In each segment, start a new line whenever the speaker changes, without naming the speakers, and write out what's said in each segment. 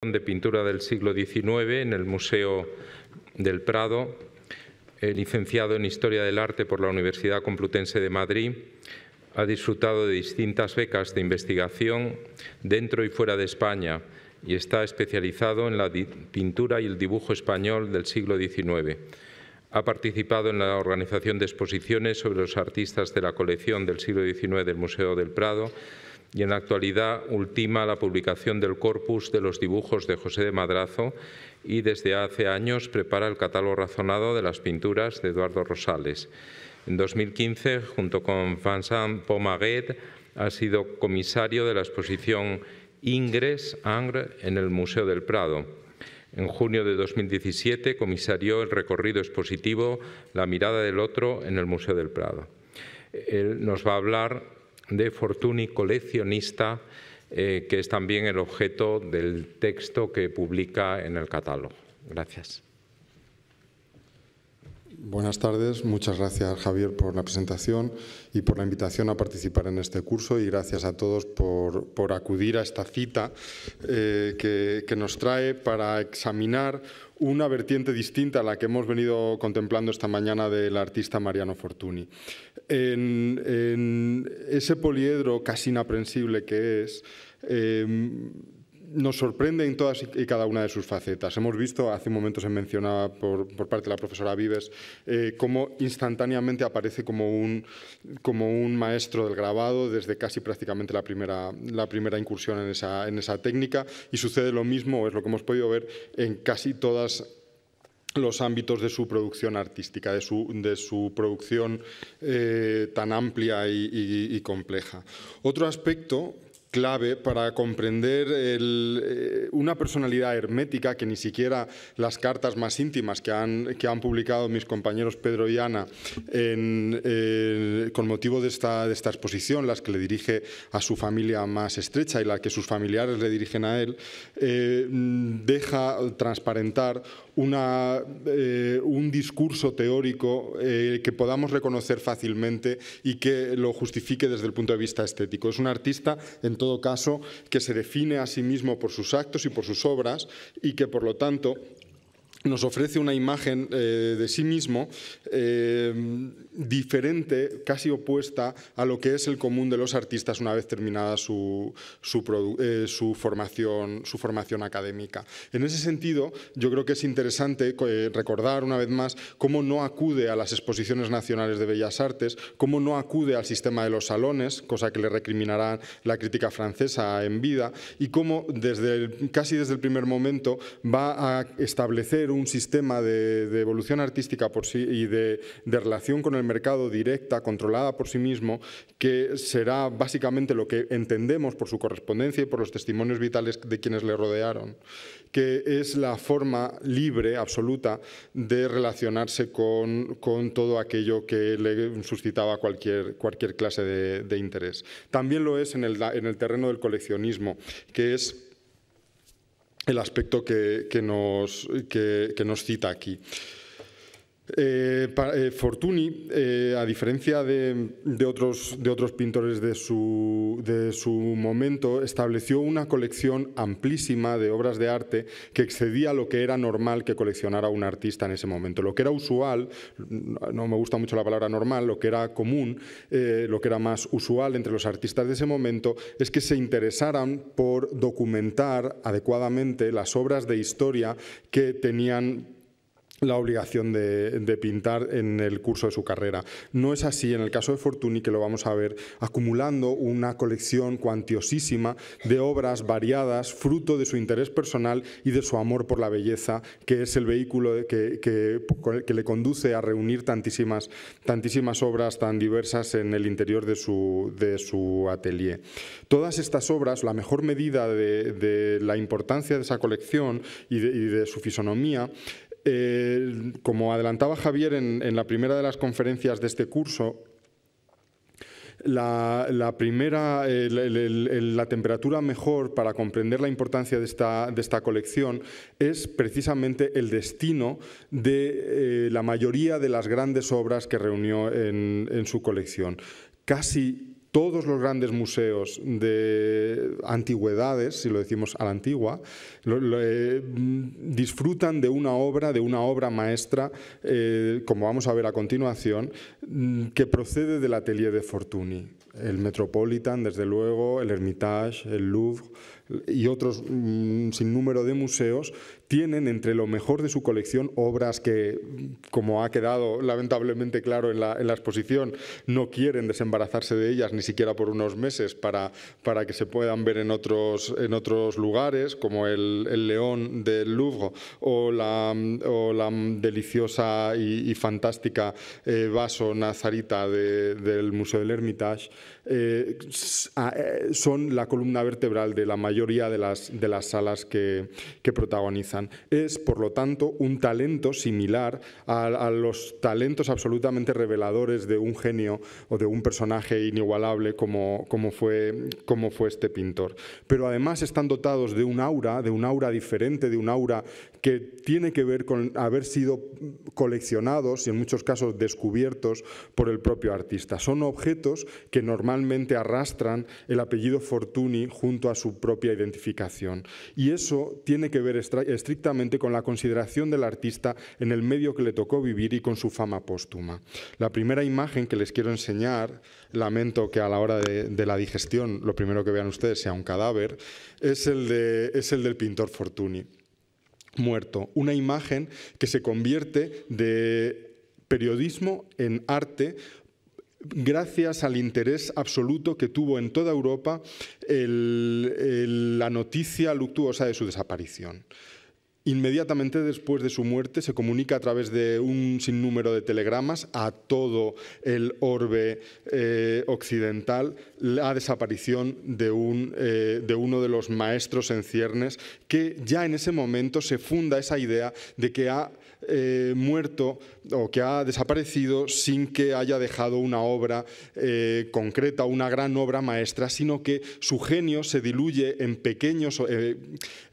de pintura del siglo XIX en el Museo del Prado, eh, licenciado en Historia del Arte por la Universidad Complutense de Madrid, ha disfrutado de distintas becas de investigación dentro y fuera de España y está especializado en la pintura y el dibujo español del siglo XIX. Ha participado en la organización de exposiciones sobre los artistas de la colección del siglo XIX del Museo del Prado, y en la actualidad ultima la publicación del corpus de los dibujos de José de Madrazo y desde hace años prepara el catálogo razonado de las pinturas de Eduardo Rosales. En 2015, junto con Vincent Pomaguet, ha sido comisario de la exposición Ingres Angre en el Museo del Prado. En junio de 2017 comisario el recorrido expositivo La mirada del otro en el Museo del Prado. Él nos va a hablar de Fortuny coleccionista, eh, que es también el objeto del texto que publica en el catálogo. Gracias.
Buenas tardes, muchas gracias Javier por la presentación y por la invitación a participar en este curso y gracias a todos por, acudir a esta cita eh, que, nos trae para examinar una vertiente distinta a la que hemos venido contemplando esta mañana del artista Mariano Fortuny. En, ese poliedro casi inaprensible que es, em, nos sorprende en todas y cada una de sus facetas. Hemos visto, hace un momento se mencionaba por, parte de la profesora Vives, eh, cómo instantáneamente aparece como un, como un maestro del grabado desde casi prácticamente la primera, la primera incursión en esa, en esa técnica y sucede lo mismo, es lo que hemos podido ver en casi todos los ámbitos de su producción artística, de su, de su producción eh, tan amplia y compleja. Otro aspecto clave para comprender eh, una personalidad hermética que ni siquiera las cartas más íntimas que han, que han publicado mis compañeros Pedro y Ana eh, con motivo de esta, de esta exposición, las que le dirige a su familia más estrecha y las que sus familiares le dirigen a él, eh, deja transparentar eh, un discurso teórico eh, que podamos reconocer fácilmente y que lo justifique desde el punto de vista estético. Es un artista, en todo caso, que se define a sí mismo por sus actos y por sus obras y que, por lo tanto, nos ofrece una imagen eh, de sí mismo eh, diferente, casi opuesta a lo que es el común de los artistas una vez terminada su, eh, formación, su formación, académica. En ese sentido, yo creo que es interesante recordar una vez más cómo no acude a las exposiciones nacionales de Bellas Artes, cómo no acude al sistema de los salones, cosa que le recriminará la crítica francesa en vida, y cómo desde casi desde el primer momento va a establecer un sistema de, evolución artística por sí y de, relación con el mercado directa, controlada por sí mismo, que será básicamente lo que entendemos por su correspondencia y por los testimonios vitales de quienes le rodearon, que es la forma libre, absoluta, de relacionarse con, todo aquello que le suscitaba cualquier, cualquier clase de, interés. También lo es en el, en el terreno del coleccionismo, que es el aspecto que, nos, nos cita aquí. Eh, eh, Fortuny, eh, a diferencia de, otros, pintores de su, de su, momento, estableció una colección amplísima de obras de arte que excedía lo que era normal que coleccionara un artista en ese momento. Lo que era usual, no me gusta mucho la palabra normal, lo que era común, lo que era más usual entre los artistas de ese momento, es que se interesaran por documentar adecuadamente las obras de historia que tenían la obligación de, pintar en el curso de su carrera. No es así en el caso de Fortuny, que lo vamos a ver acumulando una colección cuantiosísima de obras variadas, fruto de su interés personal y de su amor por la belleza, que es el vehículo que, que, le conduce a reunir tantísimas, tantísimas obras tan diversas en el interior de su, de su atelier. Todas estas obras, la mejor medida de, la importancia de esa colección y de su fisonomía, eh, como adelantaba Javier en, la primera de las conferencias de este curso, la, primera, la, temperatura mejor para comprender la importancia de esta, de esta colección es precisamente el destino de eh, la mayoría de las grandes obras que reunió en, su colección. Casi todos los grandes museos de antigüedades, si lo decimos a la antigua, eh, disfrutan de una obra, de una obra maestra, eh, como vamos a ver a continuación, mm, que procede del atelier de Fortuny. El Metropolitan, desde luego, el Hermitage, el Louvre y otros mm, sin número de museos tienen entre lo mejor de su colección obras que, como ha quedado lamentablemente claro en la, exposición, no quieren desembarazarse de ellas ni siquiera por unos meses para, para que se puedan ver en otros, en otros lugares, como el, León del Louvre o la, la deliciosa y, fantástica eh, vaso nazarita del Museo del Hermitage, eh, eh, son la columna vertebral de la mayoría de las, de las salas que, que protagonizan es, por lo tanto, un talento similar a, los talentos absolutamente reveladores de un genio o de un personaje inigualable como, como, fue, como fue este pintor. Pero además están dotados de un aura, de un aura diferente, de un aura que tiene que ver con haber sido coleccionados y en muchos casos descubiertos por el propio artista. Son objetos que normalmente arrastran el apellido Fortuny junto a su propia identificación. Y eso tiene que ver estrictamente con la consideración del artista en el medio que le tocó vivir y con su fama póstuma. La primera imagen que les quiero enseñar, lamento que a la hora de, la digestión lo primero que vean ustedes sea un cadáver, es el, de, es el del pintor Fortuny muerto, una imagen que se convierte de periodismo en arte gracias al interés absoluto que tuvo en toda Europa la noticia luctuosa de su desaparición. Inmediatamente después de su muerte se comunica a través de un sinnúmero de telegramas a todo el orbe eh, occidental la desaparición de, un, eh, de uno de los maestros en ciernes que ya en ese momento se funda esa idea de que ha eh, muerto o que ha desaparecido sin que haya dejado una obra eh, concreta, una gran obra maestra, sino que su genio se diluye en pequeños, eh,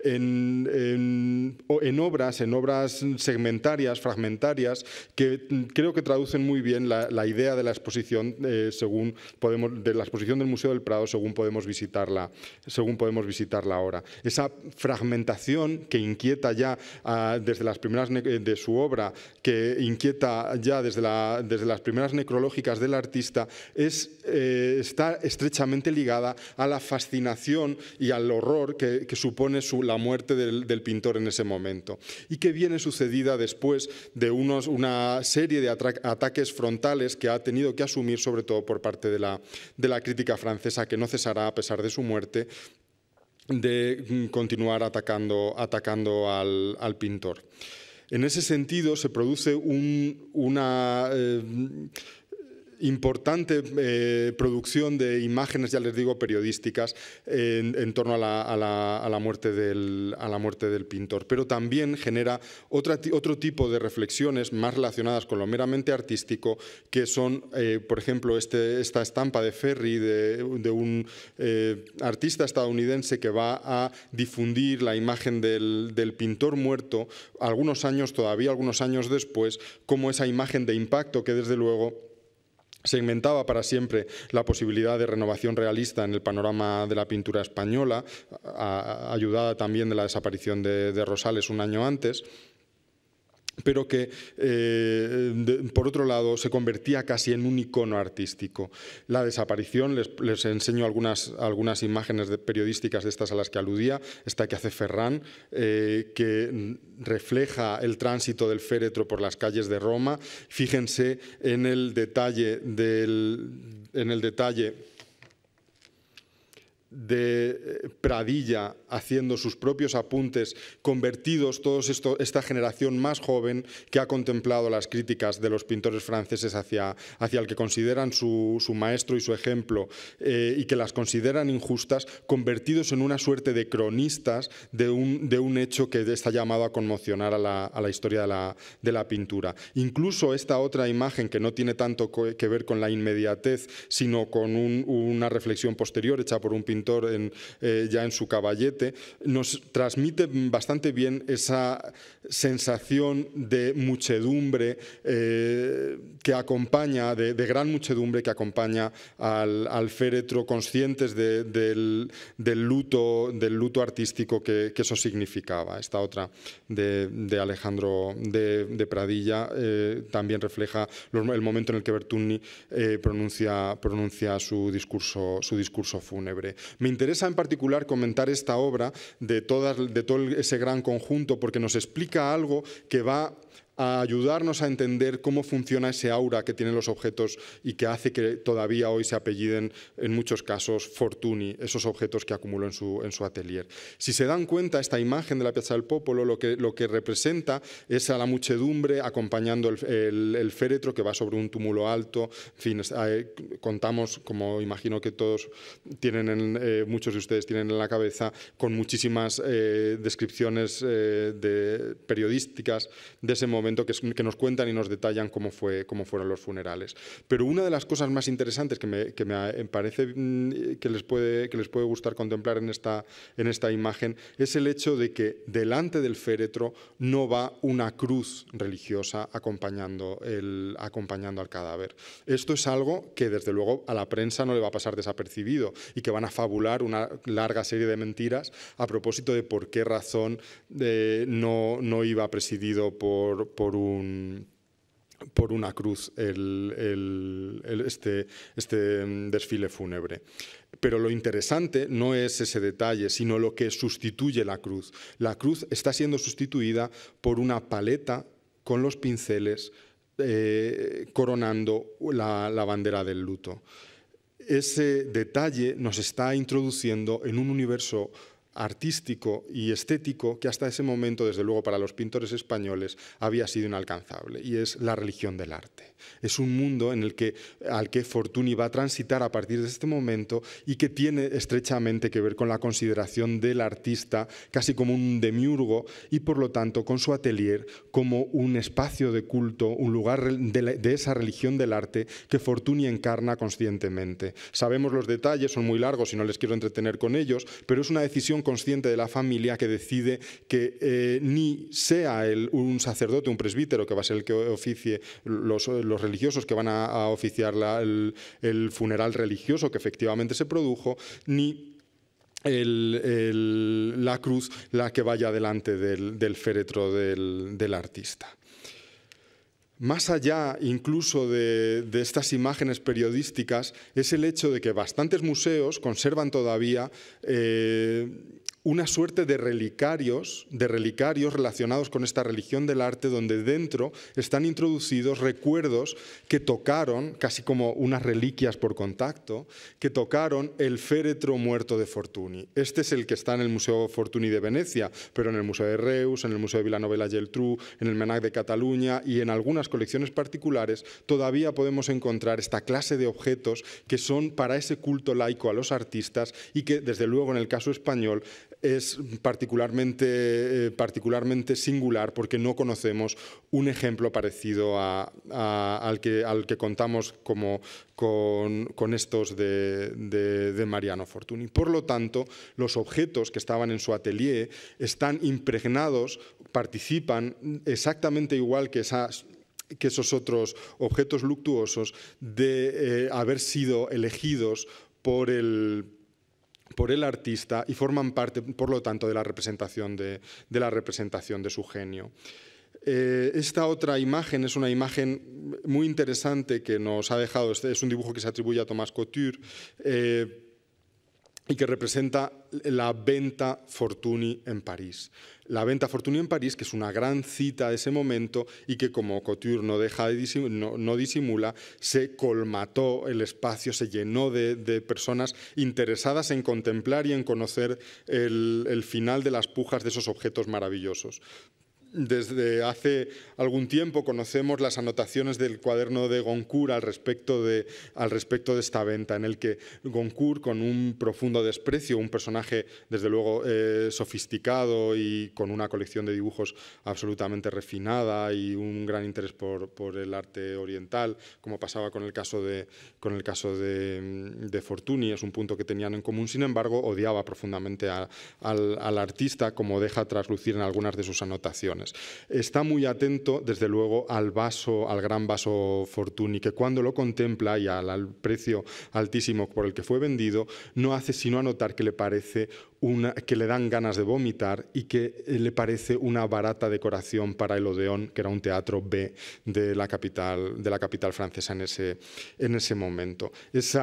en, obras, en obras segmentarias, fragmentarias, que creo que traducen muy bien la, idea de la exposición según podemos, de la exposición del Museo del Prado según podemos visitarla, según podemos visitarla ahora. Esa fragmentación que inquieta ya ah, desde las primeras su obra, que inquieta ya desde, las primeras necrológicas del artista, eh, está estrechamente ligada a la fascinación y al horror que, supone la muerte del, pintor en ese momento, y que viene sucedida después de unos, una serie de ataques frontales que ha tenido que asumir, sobre todo por parte de la, crítica francesa, que no cesará a pesar de su muerte, de mm, continuar atacando, atacando al pintor. En ese sentido, se produce una, eh, importante eh, producción de imágenes, ya les digo, periodísticas en, torno a la, muerte del, a la, muerte del, pintor, pero también genera otro tipo de reflexiones más relacionadas con lo meramente artístico, que son, eh, por ejemplo, este, esta estampa de Ferry de, un eh, artista estadounidense que va a difundir la imagen del, del pintor muerto algunos años, todavía algunos años después, como esa imagen de impacto que desde luego segmentaba para siempre la posibilidad de renovación realista en el panorama de la pintura española, ayudada también de la desaparición de Rosales un año antes pero que eh, por otro lado se convertía casi en un icono artístico. La desaparición, les, enseño algunas, algunas imágenes periodísticas de estas a las que aludía, esta que hace Ferrán, eh, que refleja el tránsito del féretro por las calles de Roma. Fíjense en el detalle en el detalle de eh, Pradilla haciendo sus propios apuntes, convertidos todos esto, esta generación más joven que ha contemplado las críticas de los pintores franceses hacia, hacia el que consideran su, maestro y su ejemplo eh, y que las consideran injustas, convertidos en una suerte de cronistas de un, de un hecho que está llamado a conmocionar a la, a la historia de la, de la pintura. Incluso esta otra imagen que no tiene tanto que ver con la inmediatez, sino con una reflexión posterior hecha por un pintor en, eh, ya en su caballete, nos transmite bastante bien esa sensación de muchedumbre eh, que acompaña, de, gran muchedumbre que acompaña al, féretro, conscientes del, luto, del luto artístico que, eso significaba. Esta otra de, Alejandro de, Pradilla eh, también refleja el momento en el que Bertuni eh, pronuncia, pronuncia su, discurso, su discurso fúnebre. Me interesa en particular comentar esta obra de, de todo ese gran conjunto, porque nos explica algo que va a ayudarnos a entender cómo funciona ese aura que tienen los objetos y que hace que todavía hoy se apelliden, en muchos casos, Fortuny, esos objetos que acumuló en su, en su atelier. Si se dan cuenta, esta imagen de la Piazza del Popolo lo que, lo que representa es a la muchedumbre acompañando el, el, féretro que va sobre un túmulo alto. En fin, contamos, como imagino que todos tienen, eh, muchos de ustedes tienen en la cabeza, con muchísimas eh, descripciones eh, de, periodísticas de ese momento que, nos cuentan y nos detallan cómo, fue, cómo fueron los funerales. Pero una de las cosas más interesantes que me, eh, parece mm, que les, puede, que les puede gustar contemplar en esta, en esta imagen es el hecho de que delante del féretro no va una cruz religiosa acompañando, el, acompañando al cadáver. Esto es algo que desde luego a la prensa no le va a pasar desapercibido y que van a fabular una larga serie de mentiras a propósito de por qué razón eh, no, no iba presidido por, por un por una cruz este, este, mm, desfile fúnebre. Pero lo interesante no es ese detalle, sino lo que sustituye la cruz. La cruz está siendo sustituida por una paleta con los pinceles eh, coronando la, la bandera del luto. Ese detalle nos está introduciendo en un universo artístico y estético que hasta ese momento, desde luego para los pintores españoles, había sido inalcanzable, y es la religión del arte. Es un mundo en el que, al que Fortuny va a transitar a partir de este momento y que tiene estrechamente que ver con la consideración del artista casi como un demiurgo y por lo tanto con su atelier como un espacio de culto, un lugar de, de esa religión del arte que Fortuny encarna conscientemente. Sabemos los detalles, son muy largos y no les quiero entretener con ellos, pero es una decisión consciente de la familia que decide que eh, ni sea un sacerdote, un presbítero, que va a ser el que oficie, los, religiosos que van a, oficiar el, funeral religioso que efectivamente se produjo, ni la cruz la que vaya delante del, féretro del, artista más allá incluso de, estas imágenes periodísticas, es el hecho de que bastantes museos conservan todavía eh, una suerte de relicarios, de relicarios relacionados con esta religión del arte, donde dentro están introducidos recuerdos que tocaron, casi como unas reliquias por contacto, que tocaron el féretro muerto de Fortuny. Este es el que está en el Museo Fortuny de Venecia, pero en el Museo de Reus, en el Museo de Villanovela Geltrú, en el Menac de Cataluña y en algunas colecciones particulares todavía podemos encontrar esta clase de objetos que son para ese culto laico a los artistas y que, desde luego, en el caso español, es particularmente, eh, particularmente singular porque no conocemos un ejemplo parecido al, que, al que contamos como, con, estos de, Mariano Fortuny. Por lo tanto, los objetos que estaban en su atelier están impregnados, participan exactamente igual que esas que esos otros objetos luctuosos de eh, haber sido elegidos por el, por el artista y forman parte, por lo tanto, de la representación de, la representación de su genio. Eh, esta otra imagen es una imagen muy interesante que nos ha dejado, este es un dibujo que se atribuye a Thomas Couture eh, y que representa la venta Fortuny en París la venta Fortunio en París, que es una gran cita de ese momento y que como Couture no, deja disimula, no, disimula, se colmató el espacio, se llenó de, personas interesadas en contemplar y en conocer el final de las pujas de esos objetos maravillosos desde hace algún tiempo conocemos las anotaciones del cuaderno de Goncourt al respecto de, esta venta, en el que Goncourt, con un profundo desprecio, un personaje desde luego eh, sofisticado y con una colección de dibujos absolutamente refinada y un gran interés por, el arte oriental, como pasaba con el caso, de, Fortuny, es un punto que tenían en común, sin embargo, odiaba profundamente al artista, como deja traslucir en algunas de sus anotaciones. Está muy atento, desde luego, al vaso, al gran vaso Fortuny, que cuando lo contempla y al, al precio altísimo por el que fue vendido, no hace sino anotar que le parece que le dan ganas de vomitar y que eh, le parece una barata decoración para el Odeón, que era un teatro B de la capital, de la capital francesa en ese, en ese momento. Ese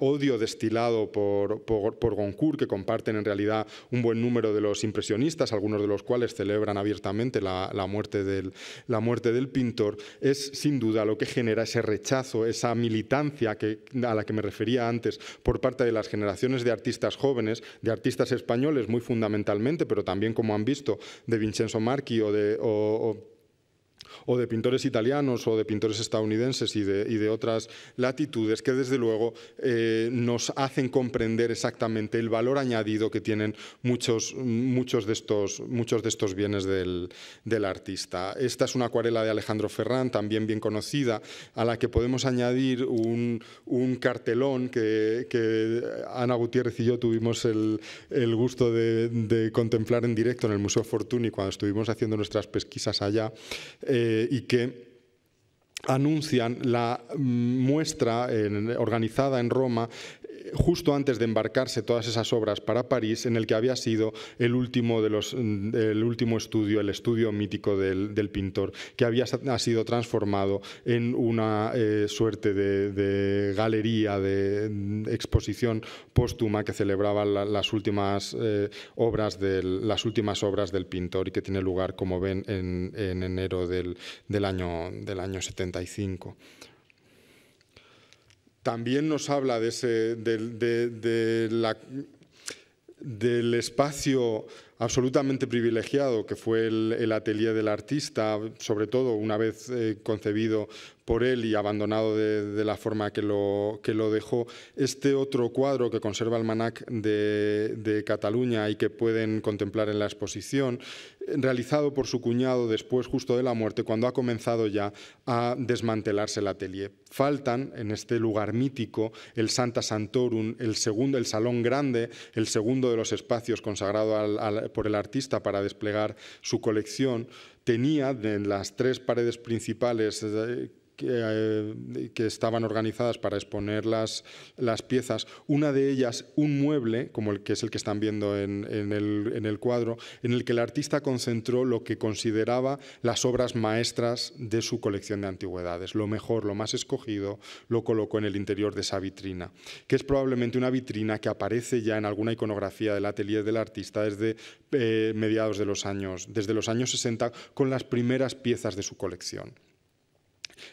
odio destilado por, por, por Goncourt, que comparten en realidad un buen número de los impresionistas, algunos de los cuales celebran abiertamente la, la muerte, del, la muerte del pintor, es sin duda lo que genera ese rechazo, esa militancia que, a la que me refería antes por parte de las generaciones de artistas jóvenes, de artistas españoles muy fundamentalmente, pero también como han visto de Vincenzo Marchi o de o de pintores italianos o de pintores estadounidenses y de, y de otras latitudes que desde luego eh, nos hacen comprender exactamente el valor añadido que tienen muchos, muchos, de, estos, muchos de estos bienes del, del artista. Esta es una acuarela de Alejandro Ferrán, también bien conocida, a la que podemos añadir un, un cartelón que, Ana Gutiérrez y yo tuvimos el, el gusto de, de, contemplar en directo en el Museo Fortuny cuando estuvimos haciendo nuestras pesquisas allá. Eh, y que anuncian la mm, muestra organizada en Roma justo antes de embarcarse todas esas obras para París, en el que había sido el último, el último estudio, el estudio mítico del, pintor, que había ha sido transformado en una eh, suerte de, galería, de exposición póstuma que celebraba las, últimas, eh, obras del, las últimas obras del pintor y que tiene lugar, como ven, en, enero del, año, del año 75 también nos habla de, ese, del espacio absolutamente privilegiado que fue el, atelier del artista, sobre todo una vez eh, concebido por él y abandonado de, la forma que lo, que lo dejó. Este otro cuadro que conserva el Manac de, Cataluña y que pueden contemplar en la exposición, realizado por su cuñado después justo de la muerte, cuando ha comenzado ya a desmantelarse el atelier. Faltan en este lugar mítico el Santa Santorum, el segundo, el Salón Grande, el segundo de los espacios consagrado por el artista para desplegar su colección. Tenía en las tres paredes principales eh, eh, que, estaban organizadas para exponer las, piezas. Una de ellas, un mueble, como el que es el que están viendo en, el, cuadro, en el que el artista concentró lo que consideraba las obras maestras de su colección de antigüedades. Lo mejor, lo más escogido, lo colocó en el interior de esa vitrina, que es probablemente una vitrina que aparece ya en alguna iconografía del atelier del artista desde eh, mediados de los años, desde los años 60, con las primeras piezas de su colección.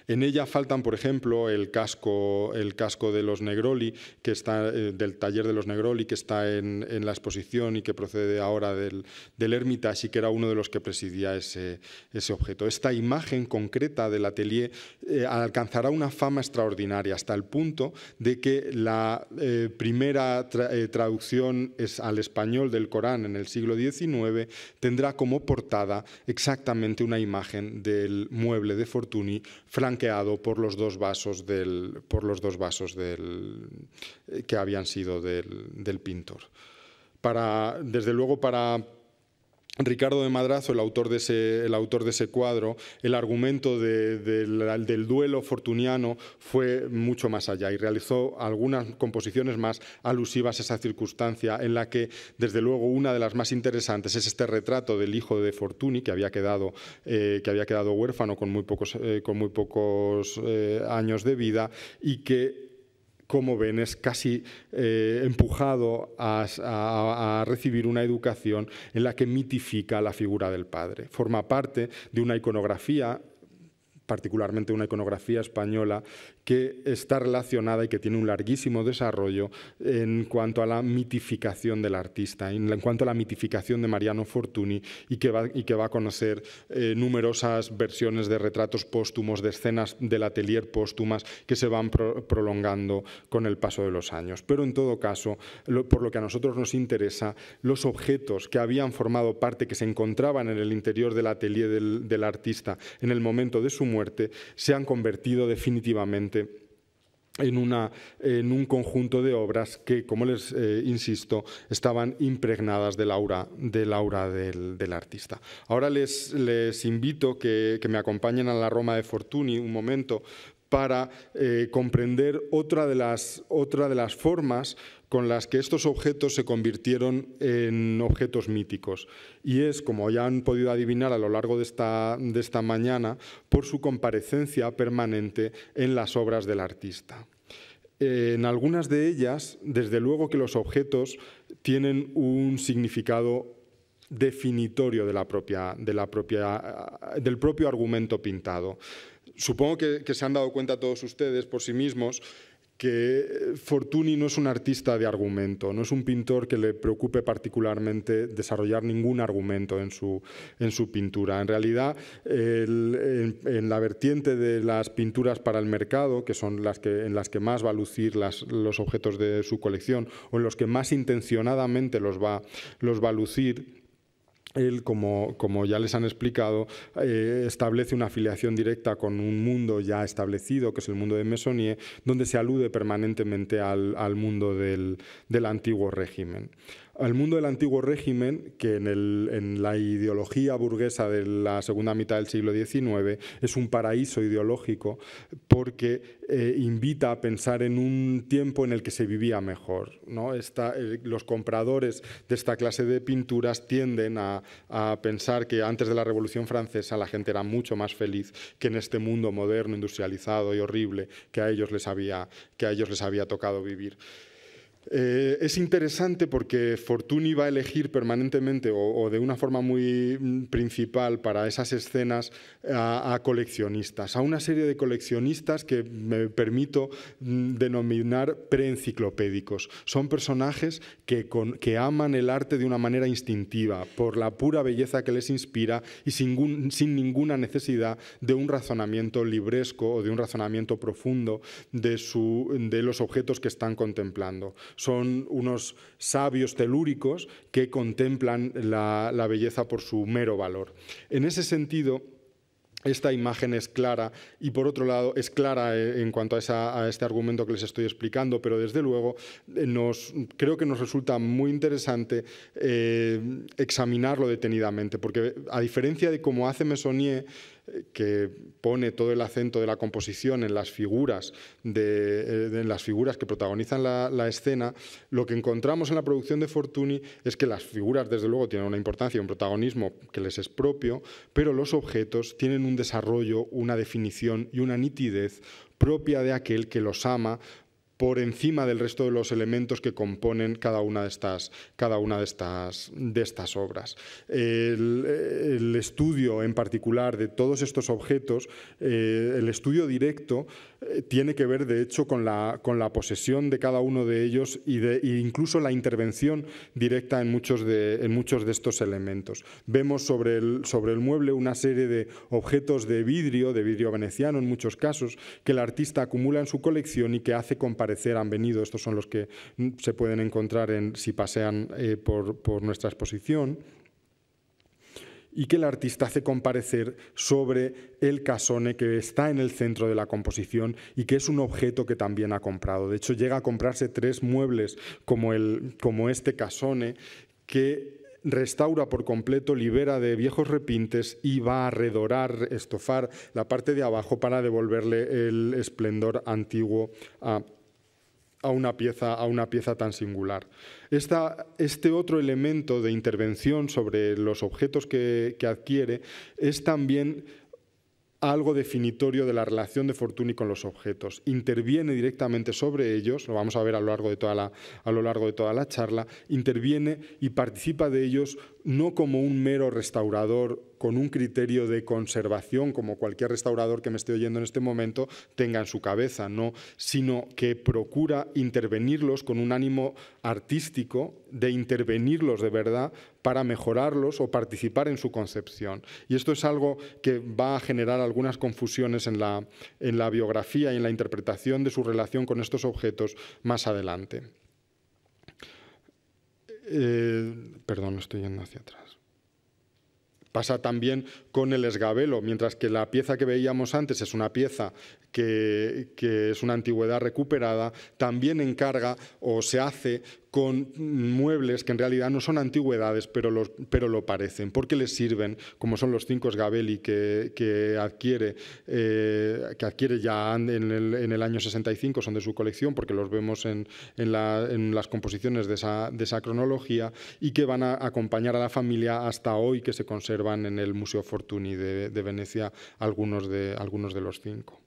En ella faltan, por ejemplo, el casco, de los Negroli, eh, del taller de los Negroli, que está en, la exposición y que procede ahora del, ermita, así que era uno de los que presidía ese, objeto. Esta imagen concreta del atelier eh, alcanzará una fama extraordinaria hasta el punto de que la eh, primera traducción al español del Corán en el siglo XIX tendrá como portada exactamente una imagen del mueble de Fortuny flanqueado por los dos vasos, del, por los dos vasos del, eh, que habían sido del, del pintor. Para, desde luego para Ricardo de Madrazo, el autor de ese, cuadro, el argumento del, duelo fortuniano fue mucho más allá y realizó algunas composiciones más alusivas a esa circunstancia en la que, desde luego, una de las más interesantes es este retrato del hijo de Fortuny que había quedado, eh, huérfano con muy pocos, eh, eh, años de vida y que como ven, es casi eh, empujado a, a, recibir una educación en la que mitifica la figura del padre. Forma parte de una iconografía particularmente una iconografía española que está relacionada y que tiene un larguísimo desarrollo en cuanto a la mitificación del artista, en cuanto a la mitificación de Mariano Fortuny y que va, y que va a conocer eh, numerosas versiones de retratos póstumos, de escenas del atelier póstumas que se van prolongando con el paso de los años. Pero en todo caso, por lo que a nosotros nos interesa, los objetos que habían formado parte, que se encontraban en el interior del atelier del artista en el momento de su muerte, se han convertido definitivamente en, una, en, un conjunto de obras que, como les eh, insisto, estaban impregnadas del aura, del, aura del, artista. Ahora les, les invito que, que me acompañen a la Roma de Fortuny un momento para eh, comprender otra de, las, otra de las formas con las que estos objetos se convirtieron en objetos míticos. Y es, como ya han podido adivinar a lo largo de esta, mañana, por su comparecencia permanente en las obras del artista. En algunas de ellas, desde luego que los objetos tienen un significado definitorio de del propio argumento pintado supongo que, se han dado cuenta todos ustedes por sí mismos que Fortuny no es un artista de argumento, no es un pintor que le preocupe particularmente desarrollar ningún argumento en su, pintura. En realidad, en, la vertiente de las pinturas para el mercado, que son las que, en las que más va a lucir los objetos de su colección o en los que más intencionadamente los va, los va a lucir, él, como, ya les han explicado, eh, establece una afiliación directa con un mundo ya establecido, que es el mundo de Meissonier, donde se alude permanentemente al, mundo del antiguo régimen al mundo del antiguo régimen, que en, la ideología burguesa de la segunda mitad del siglo XIX es un paraíso ideológico porque eh, invita a pensar en un tiempo en el que se vivía mejor. ¿no? los compradores de esta clase de pinturas tienden a, pensar que antes de la Revolución Francesa la gente era mucho más feliz que en este mundo moderno, industrializado y horrible que a ellos les había tocado vivir. Eh, es interesante porque Fortuny va a elegir permanentemente o, de una forma muy mm, principal para esas escenas a, coleccionistas, a una serie de coleccionistas que me permito mm, denominar preenciclopédicos. Son personajes que, aman el arte de una manera instintiva, por la pura belleza que les inspira y sin, ninguna necesidad de un razonamiento libresco o de un razonamiento profundo de los objetos que están contemplando son unos sabios telúricos que contemplan la, belleza por su mero valor. En ese sentido, esta imagen es clara y por otro lado es clara eh, en cuanto a, este argumento que les estoy explicando, pero desde luego eh, creo que nos resulta muy interesante eh, examinarlo detenidamente, porque a diferencia de cómo hace Meissonier, que pone todo el acento de la composición en las figuras, de, eh, las figuras que protagonizan la, la, escena, lo que encontramos en la producción de Fortuny es que las figuras, desde luego, tienen una importancia y un protagonismo que les es propio, pero los objetos tienen un desarrollo, una definición y una nitidez propia de aquel que los ama por encima del resto de los elementos que componen cada una de estas, cada una de estas, de estas obras. El, estudio en particular de todos estos objetos, eh, el estudio directo, eh, tiene que ver de hecho con la, con la posesión de cada uno de ellos y de, e incluso la intervención directa en muchos de, muchos de estos elementos. Vemos sobre el, sobre el mueble una serie de objetos de vidrio, de vidrio veneciano en muchos casos, que el artista acumula en su colección y que hace compartir han venido, estos son los que se pueden encontrar en, si pasean eh, por, por nuestra exposición, y que el artista hace comparecer sobre el casone que está en el centro de la composición y que es un objeto que también ha comprado. De hecho, llega a comprarse tres muebles como, el, como este casone que restaura por completo, libera de viejos repintes y va a redorar, estofar la parte de abajo para devolverle el esplendor antiguo a a una pieza, a una pieza tan singular. este otro elemento de intervención sobre los objetos que, adquiere es también algo definitorio de la relación de Fortuny con los objetos. Interviene directamente sobre ellos, lo vamos a ver a lo largo de toda la, a lo largo de toda la charla, interviene y participa de ellos no como un mero restaurador con un criterio de conservación, como cualquier restaurador que me esté oyendo en este momento tenga en su cabeza, no, sino que procura intervenirlos con un ánimo artístico, de intervenirlos de verdad para mejorarlos o participar en su concepción. Y esto es algo que va a generar algunas confusiones en la biografía y en la interpretación de su relación con estos objetos más adelante. Eh, perdón, estoy yendo hacia atrás. Pasa también con el esgabelo, mientras que la pieza que veíamos antes es una pieza que, es una antigüedad recuperada, también encarga o se hace con muebles que en realidad no son antigüedades, pero, pero lo parecen, porque les sirven, como son los cinco Sgabelli que, adquiere, eh, que ya en el, año 65, son de su colección, porque los vemos en, las composiciones de esa, de cronología, y que van a acompañar a la familia hasta hoy, que se conservan en el Museo Fortuny de, de Venecia algunos de, algunos de los cinco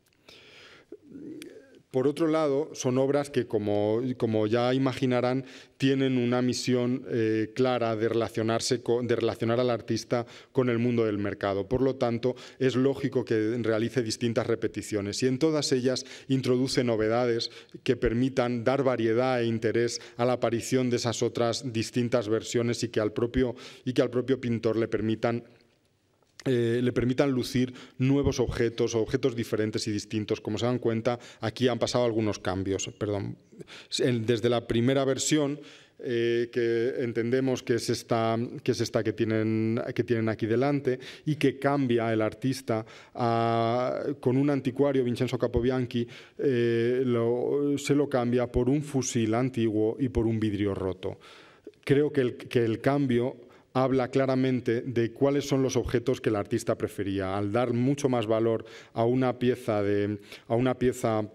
por otro lado, son obras que, como, como ya imaginarán, tienen una misión eh, clara de, relacionarse con, de relacionar al artista con el mundo del mercado. Por lo tanto, es lógico que realice distintas repeticiones y en todas ellas introduce novedades que permitan dar variedad e interés a la aparición de esas otras distintas versiones y que al propio, y que al propio pintor le permitan eh, le permitan lucir nuevos objetos, objetos diferentes y distintos. Como se dan cuenta, aquí han pasado algunos cambios. Perdón. Desde la primera versión, eh, que entendemos que es esta que, es esta que, tienen, que tienen aquí delante y que cambia el artista con un anticuario, Vincenzo Capobianchi, eh, se lo cambia por un fusil antiguo y por un vidrio roto. Creo que el, que el cambio habla claramente de cuáles son los objetos que el artista prefería. Al dar mucho más valor a una pieza de, a una pieza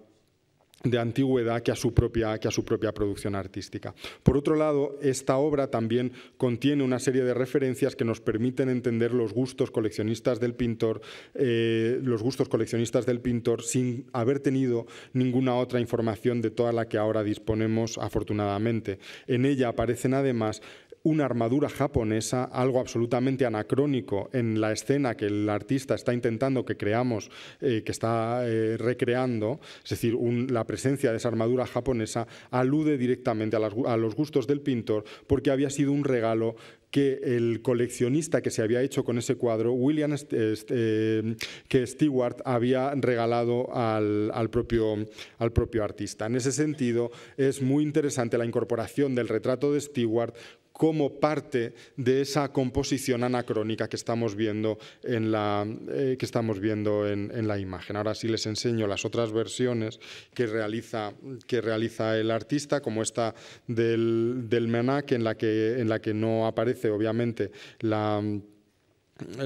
de antigüedad que a, su propia, que a su propia producción artística. Por otro lado, esta obra también contiene una serie de referencias que nos permiten entender los gustos coleccionistas del pintor, eh, los gustos coleccionistas del pintor sin haber tenido ninguna otra información de toda la que ahora disponemos afortunadamente. En ella aparecen además una armadura japonesa, algo absolutamente anacrónico en la escena que el artista está intentando que creamos, eh, que está eh, recreando, es decir, la presencia de esa armadura japonesa alude directamente a los gustos del pintor porque había sido un regalo que el coleccionista que se había hecho con ese cuadro, William em, que Stewart había regalado al, propio, al propio artista. En ese sentido, es muy interesante la incorporación del retrato de Stewart como parte de esa composición anacrónica que estamos viendo en la, eh, que estamos viendo en, la imagen. Ahora sí les enseño las otras versiones que realiza, que realiza el artista, como esta del, del en la que, en la que no aparece obviamente la,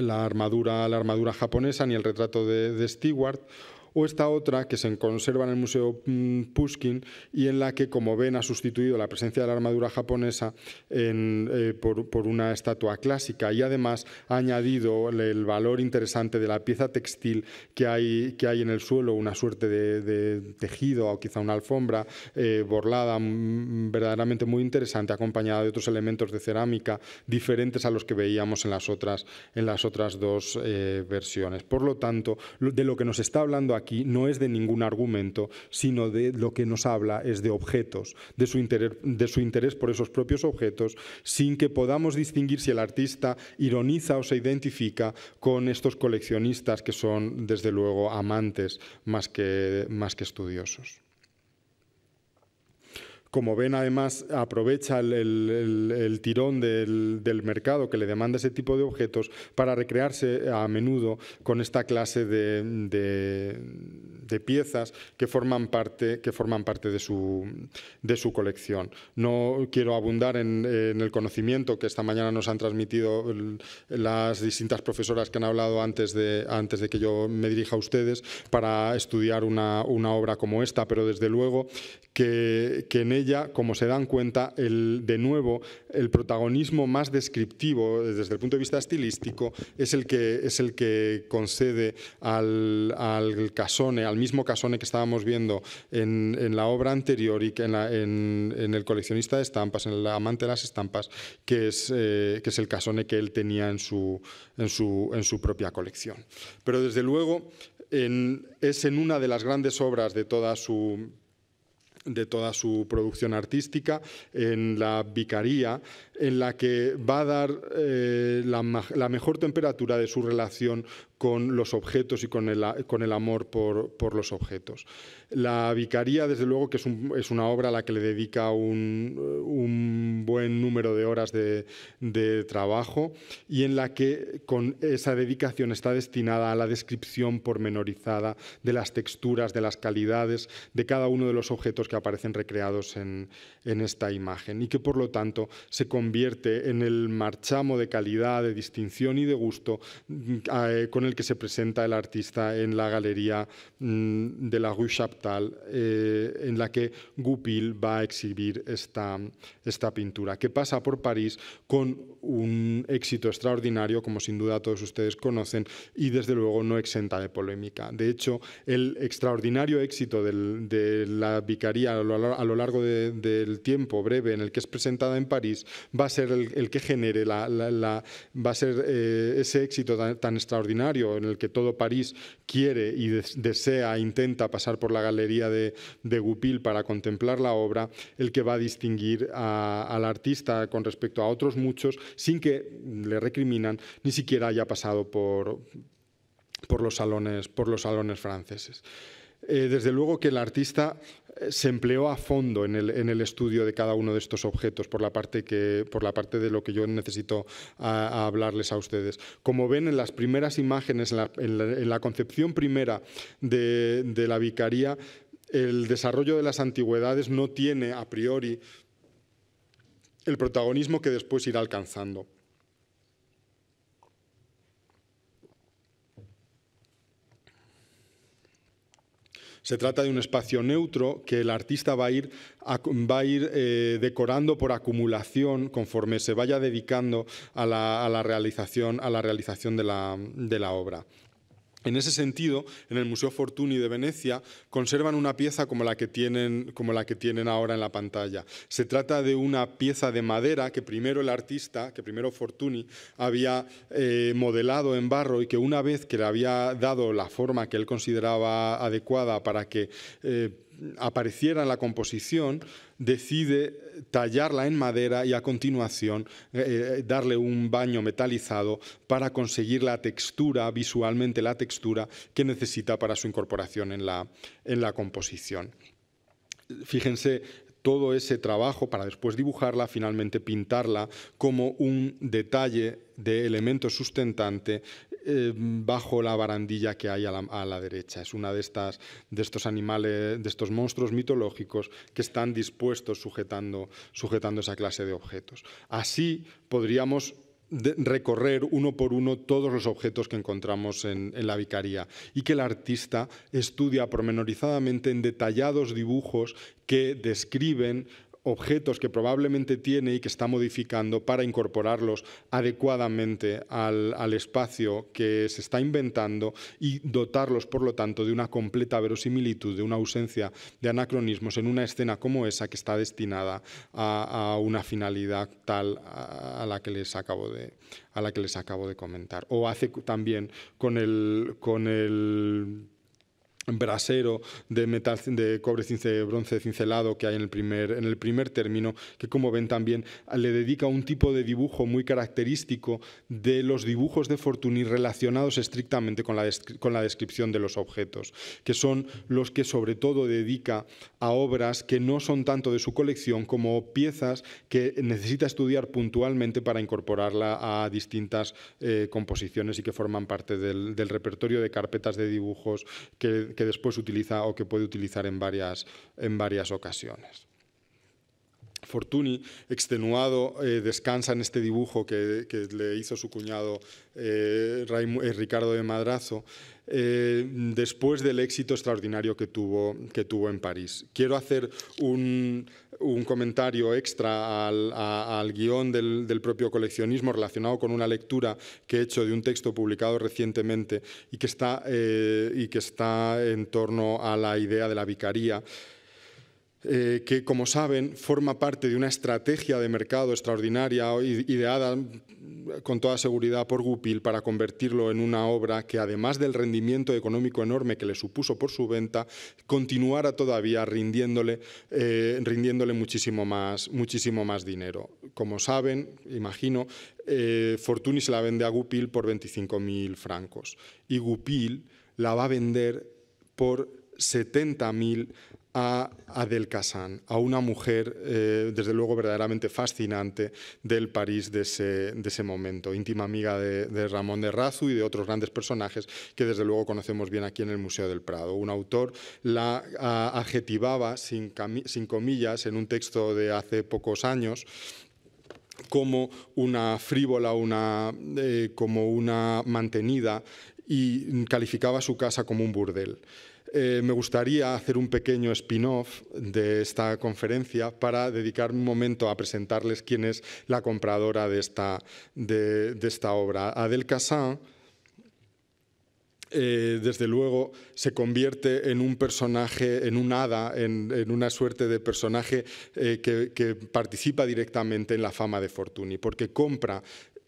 armadura, la armadura japonesa ni el retrato de Stewart o esta otra que se conserva en el Museo mm, Pushkin y en la que, como ven, ha sustituido la presencia de la armadura japonesa eh, por, una estatua clásica y además ha añadido el valor interesante de la pieza textil que hay, que hay en el suelo, una suerte de, tejido o quizá una alfombra eh, borlada mm, mm, verdaderamente muy interesante, acompañada de otros elementos de cerámica diferentes a los que veíamos en las otras, en las otras dos eh, versiones. Por lo tanto, de lo que nos está hablando aquí no es de ningún argumento, sino de lo que nos habla es de objetos, de su interés, por esos propios objetos, sin que podamos distinguir si el artista ironiza o se identifica con estos coleccionistas que son, desde luego, amantes más que estudiosos. Como ven, además, aprovecha el, tirón del, mercado que le demanda ese tipo de objetos para recrearse a menudo con esta clase de, piezas que forman parte, que forman parte de, su, colección. No quiero abundar en, el conocimiento que esta mañana nos han transmitido las distintas profesoras que han hablado antes de, antes de que yo me dirija a ustedes para estudiar una, obra como esta, pero desde luego que, que ella, como se dan cuenta, de nuevo, el protagonismo más descriptivo desde el punto de vista estilístico es el que, es el que concede al, Casone, al mismo Casone que estábamos viendo en, la obra anterior y que en, en, el coleccionista de estampas, en el amante de las estampas, que es, eh, que es el Casone que él tenía en su, su, en su propia colección. Pero desde luego, es en una de las grandes obras de toda su de toda su producción artística en la vicaría, en la que va a dar eh, la, mejor temperatura de su relación con los objetos y con el, amor por, los objetos. La vicaría, desde luego, que es, una obra a la que le dedica un, buen número de horas de, de trabajo y en la que con esa dedicación está destinada a la descripción pormenorizada de las texturas, de las calidades de cada uno de los objetos que aparecen recreados en, esta imagen y que por lo tanto se convierte en el marchamo de calidad, de distinción y de gusto mm, eh, con el que se presenta el artista en la galería mm, de la Rue Chaptal, eh, en la que Goupil va a exhibir esta, esta pintura, que pasa por París con un éxito extraordinario, como sin duda todos ustedes conocen, y desde luego no exenta de polémica. De hecho, el extraordinario éxito de la Vicaría a lo, largo del tiempo breve en el que es presentada en París va a ser el, que genere la, va a ser eh, ese éxito tan, extraordinario en el que todo París quiere y desea e intenta pasar por la galería de, Goupil para contemplar la obra, el que va a distinguir al artista con respecto a otros muchos sin que le recriminan ni siquiera haya pasado por, por los salones, por los salones franceses. Eh, desde luego que el artista se empleó a fondo en el, estudio de cada uno de estos objetos, por la parte, que, por la parte de lo que yo necesito hablarles a ustedes. Como ven en las primeras imágenes, en la, concepción primera de la vicaría, el desarrollo de las antigüedades no tiene a priori el protagonismo que después irá alcanzando. Se trata de un espacio neutro que el artista va a ir, va a ir eh, decorando por acumulación conforme se vaya dedicando a la, realización, a la realización de la obra. En ese sentido, en el Museo Fortuny de Venecia conservan una pieza como la, que tienen, como la que tienen ahora en la pantalla. Se trata de una pieza de madera que primero el artista, que primero Fortuny, había eh, modelado en barro y que una vez que le había dado la forma que él consideraba adecuada para que... Eh, apareciera en la composición, decide tallarla en madera y a continuación eh, eh, darle un baño metalizado para conseguir la textura, visualmente la textura que necesita para su incorporación en la, en la composición. Fíjense todo ese trabajo para después dibujarla, finalmente pintarla como un detalle de elemento sustentante Em, bajo la barandilla que hay a la, derecha. Es una de estas de estos animales, de estos monstruos mitológicos que están dispuestos sujetando, sujetando esa clase de objetos. Así podríamos recorrer uno por uno todos los objetos que encontramos en, en, la vicaría y que el artista estudia pormenorizadamente en detallados dibujos que describen objetos que probablemente tiene y que está modificando para incorporarlos adecuadamente al, espacio que se está inventando y dotarlos, por lo tanto, de una completa verosimilitud, de una ausencia de anacronismos en una escena como esa que está destinada a, una finalidad tal a, la que les acabo de, a la que les acabo de comentar. O hace también con el... Con el brasero de metal de cobre bronce cincelado que hay en el primer en el primer término que como ven también ah, le dedica un tipo de dibujo muy característico de los dibujos de Fortuny relacionados estrictamente con la con la descripción de los objetos que son los que sobre todo dedica a obras que no son tanto de su colección como piezas que necesita estudiar puntualmente para incorporarla a distintas eh, composiciones y que forman parte del, del repertorio de carpetas de dibujos que que después utiliza o que puede utilizar en varias, en varias ocasiones. Fortuny, extenuado, eh, descansa en este dibujo que, le hizo su cuñado eh, eh, Ricardo de Madrazo eh, después del éxito extraordinario que tuvo, que tuvo en París. Quiero hacer un, comentario extra al, guión del, propio coleccionismo relacionado con una lectura que he hecho de un texto publicado recientemente y que está, eh, y que está en torno a la idea de la vicaría. Eh, que, como saben, forma parte de una estrategia de mercado extraordinaria ideada mm, con toda seguridad por Gupil para convertirlo en una obra que, además del rendimiento económico enorme que le supuso por su venta, continuara todavía rindiéndole, eh, rindiéndole muchísimo, más, muchísimo más dinero. Como saben, imagino, eh, Fortuny se la vende a Gupil por 25.000 francos y Gupil la va a vender por 70.000 francos a Adel Casan, a una mujer, eh, desde luego, verdaderamente fascinante del París de ese, momento, íntima amiga de, Ramón de Razu y de otros grandes personajes que, desde luego, conocemos bien aquí en el Museo del Prado. Un autor la adjetivaba, sin, comillas, en un texto de hace pocos años, como una frívola, eh, como una mantenida, y calificaba su casa como un burdel. Eh, me gustaría hacer un pequeño spin-off de esta conferencia para dedicar un momento a presentarles quién es la compradora de esta, de, esta obra. Adel Cassin, eh, desde luego, se convierte en un personaje, en un hada, en, una suerte de personaje eh, que, que participa directamente en la fama de Fortuny, porque compra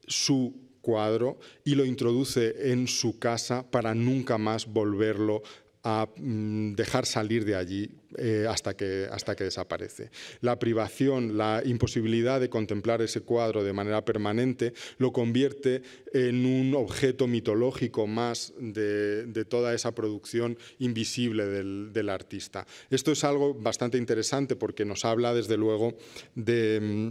su cuadro y lo introduce en su casa para nunca más volverlo a mm, dejar salir de allí eh, hasta, que, hasta que desaparece. La privación, la imposibilidad de contemplar ese cuadro de manera permanente, lo convierte en un objeto mitológico más de, toda esa producción invisible del, del, artista. Esto es algo bastante interesante porque nos habla, desde luego, de mm,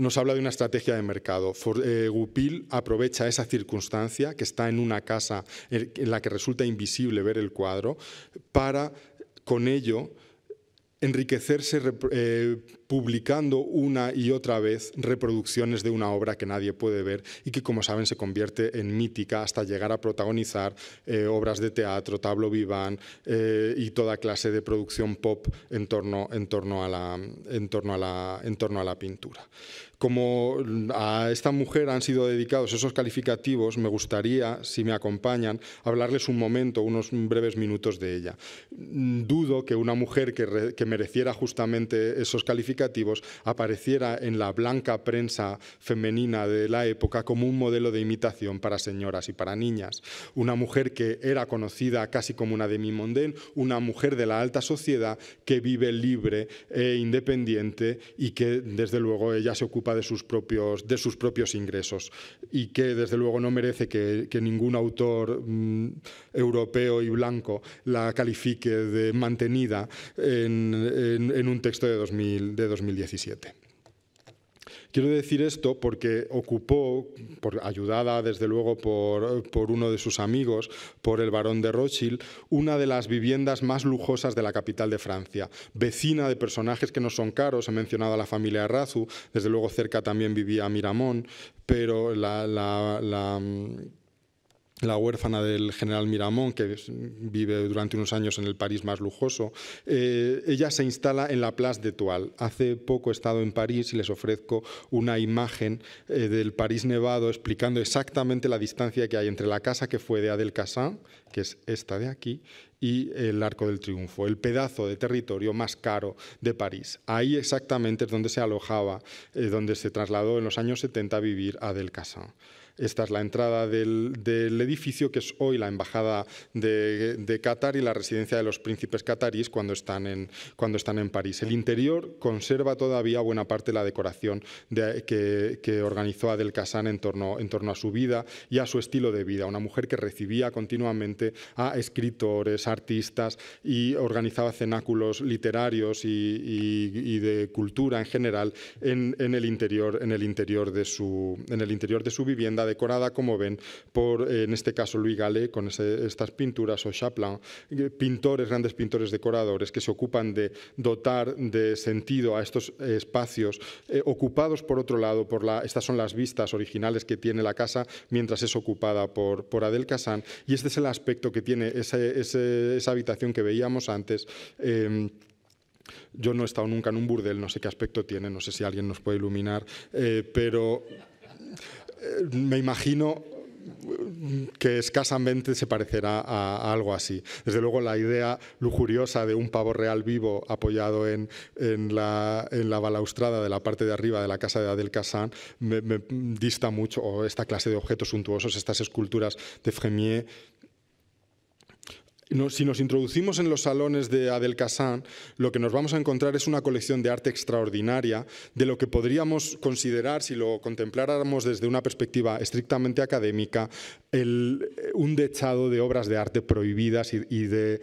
nos habla de una estrategia de mercado. Eh, Gupil aprovecha esa circunstancia que está en una casa er, en la que resulta invisible ver el cuadro para, con ello, enriquecerse eh, publicando una y otra vez reproducciones de una obra que nadie puede ver y que, como saben, se convierte en mítica hasta llegar a protagonizar eh, obras de teatro, tablo vivant eh, y toda clase de producción pop en torno, a, la, pintura como a esta mujer han sido dedicados esos calificativos, me gustaría, si me acompañan, hablarles un momento, unos breves minutos de ella. Dudo que una mujer que, que mereciera justamente esos calificativos apareciera en la blanca prensa femenina de la época como un modelo de imitación para señoras y para niñas. Una mujer que era conocida casi como una demi mimondén una mujer de la alta sociedad que vive libre e independiente y que desde luego ella se ocupa de sus propios, de sus propios ingresos y que desde luego no merece que, ningún autor mm, europeo y blanco la califique de mantenida en, un texto de, 2000, 2017. Quiero decir esto porque ocupó, ayudada desde luego por, uno de sus amigos, por el barón de Rothschild, una de las viviendas más lujosas de la capital de Francia, vecina de personajes que no son caros, he mencionado a la familia Razu, desde luego cerca también vivía Miramón, pero la la huérfana del general Miramón, que vive durante unos años en el París más lujoso, eh, ella se instala en la Place de Toile. Hace poco he estado en París y les ofrezco una imagen eh, del París nevado explicando exactamente la distancia que hay entre la casa que fue de Adel Cassin, que es esta de aquí, y el Arco del Triunfo, el pedazo de territorio más caro de París. Ahí exactamente es donde se alojaba, eh, donde se trasladó en los años 70 a vivir Adel Cassin. Esta es la entrada del, edificio, que es hoy la Embajada de, Qatar y la residencia de los príncipes qataríes cuando están, en, cuando están en París. El interior conserva todavía buena parte de la decoración que, organizó Adel Kassan en torno, en torno a su vida y a su estilo de vida. Una mujer que recibía continuamente a escritores, artistas y organizaba cenáculos literarios y, de cultura en general en, el interior, en, el interior de su, en el interior de su vivienda decorada, como ven, por, eh, en este caso, Luis Gale, con estas pinturas, o Chaplin, eh, pintores, grandes pintores decoradores, que se ocupan de dotar de sentido a estos espacios eh, ocupados, por otro lado, por la, estas son las vistas originales que tiene la casa mientras es ocupada por, por Adel Casán, y este es el aspecto que tiene esa habitación que veíamos antes. Em, yo no he estado nunca en un burdel, no sé qué aspecto tiene, no sé si alguien nos puede iluminar, pero eh, me imagino que escasamente se parecerá a, algo así. Desde luego la idea lujuriosa de un pavo real vivo apoyado en, la, balaustrada de la parte de arriba de la casa de Adel Cassan me, dista mucho, o esta clase de objetos suntuosos, estas esculturas de Fremier, si nos introducimos en los salones de Adel Casan, lo que nos vamos a encontrar es una colección de arte extraordinaria de lo que podríamos considerar, si lo contempláramos desde una perspectiva estrictamente académica, eh, un dechado de obras de arte prohibidas y, de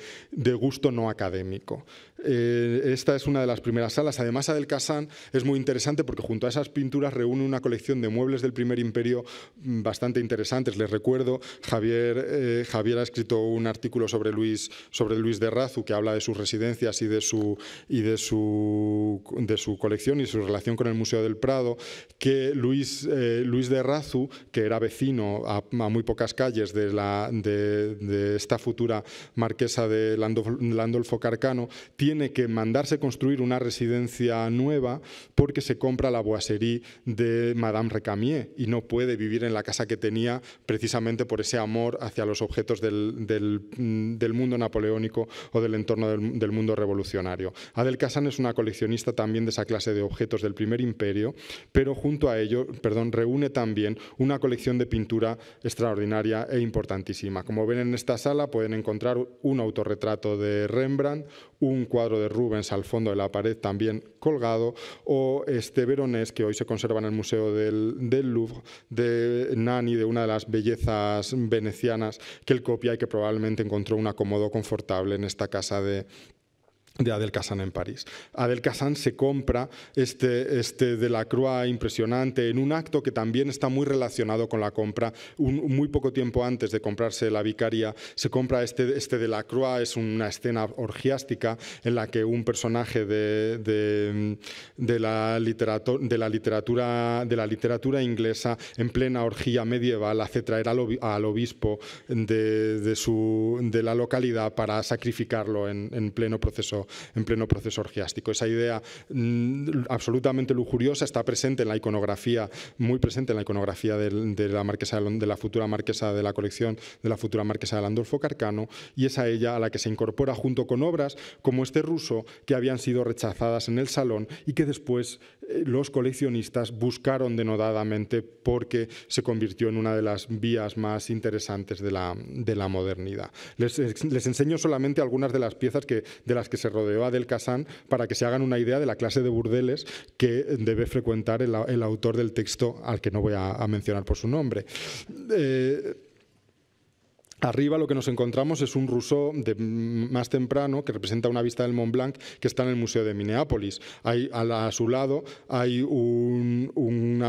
gusto no académico. Eh, esta es una de las primeras salas. Además, del Casán es muy interesante porque junto a esas pinturas reúne una colección de muebles del primer imperio mm, bastante interesantes. Les recuerdo, Javier, eh, Javier ha escrito un artículo sobre Luis, sobre Luis de Razu que habla de sus residencias y de su, y de su, de su colección y su relación con el Museo del Prado, que Luis, eh, Luis de Razu, que era vecino a, muy pocas calles de, la, de, esta futura marquesa de Landolfo Carcano, tiene que mandarse construir una residencia nueva porque se compra la boiserie de Madame Recamier y no puede vivir en la casa que tenía precisamente por ese amor hacia los objetos del, del, mm, mundo napoleónico o del entorno del, mundo revolucionario. Adel Casan es una coleccionista también de esa clase de objetos del primer imperio, pero junto a ello, perdón, reúne también una colección de pintura extraordinaria e importantísima. Como ven en esta sala pueden encontrar un autorretrato de Rembrandt, un cuadro de Rubens al fondo de la pared también colgado, o este Veronés que hoy se conserva en el Museo del, del Louvre, de Nani, de una de las bellezas venecianas que él copia y que probablemente encontró un acomodo confortable en esta casa de de Adel Kazan en París. Adel Kazan se compra este, este Delacroix impresionante en un acto que también está muy relacionado con la compra. muy poco tiempo antes de comprarse la vicaria, se compra este, este Delacroix, es una escena orgiástica en la que un personaje de, la, de la, literatura, de la literatura inglesa en plena orgía medieval hace traer al, obispo de, su, de la localidad para sacrificarlo en pleno proceso en pleno proceso orgiástico. Esa idea mm, absolutamente lujuriosa está presente en la iconografía, muy presente en la iconografía de, la, marquesa, de la futura marquesa de la colección de la futura marquesa de Landolfo Carcano y es a ella a la que se incorpora junto con obras como este ruso que habían sido rechazadas en el salón y que después eh, los coleccionistas buscaron denodadamente porque se convirtió en una de las vías más interesantes de la, de la modernidad. Les, les enseño solamente algunas de las piezas que, de las que se rodeó a Del Casán para que se hagan una idea de la clase de burdeles que debe frecuentar el, autor del texto al que no voy a, mencionar por su nombre. Eh, Arriba lo que nos encontramos es un Rousseau de más temprano que representa una vista del Mont Blanc que está en el Museo de Minneapolis. a, su lado hay un,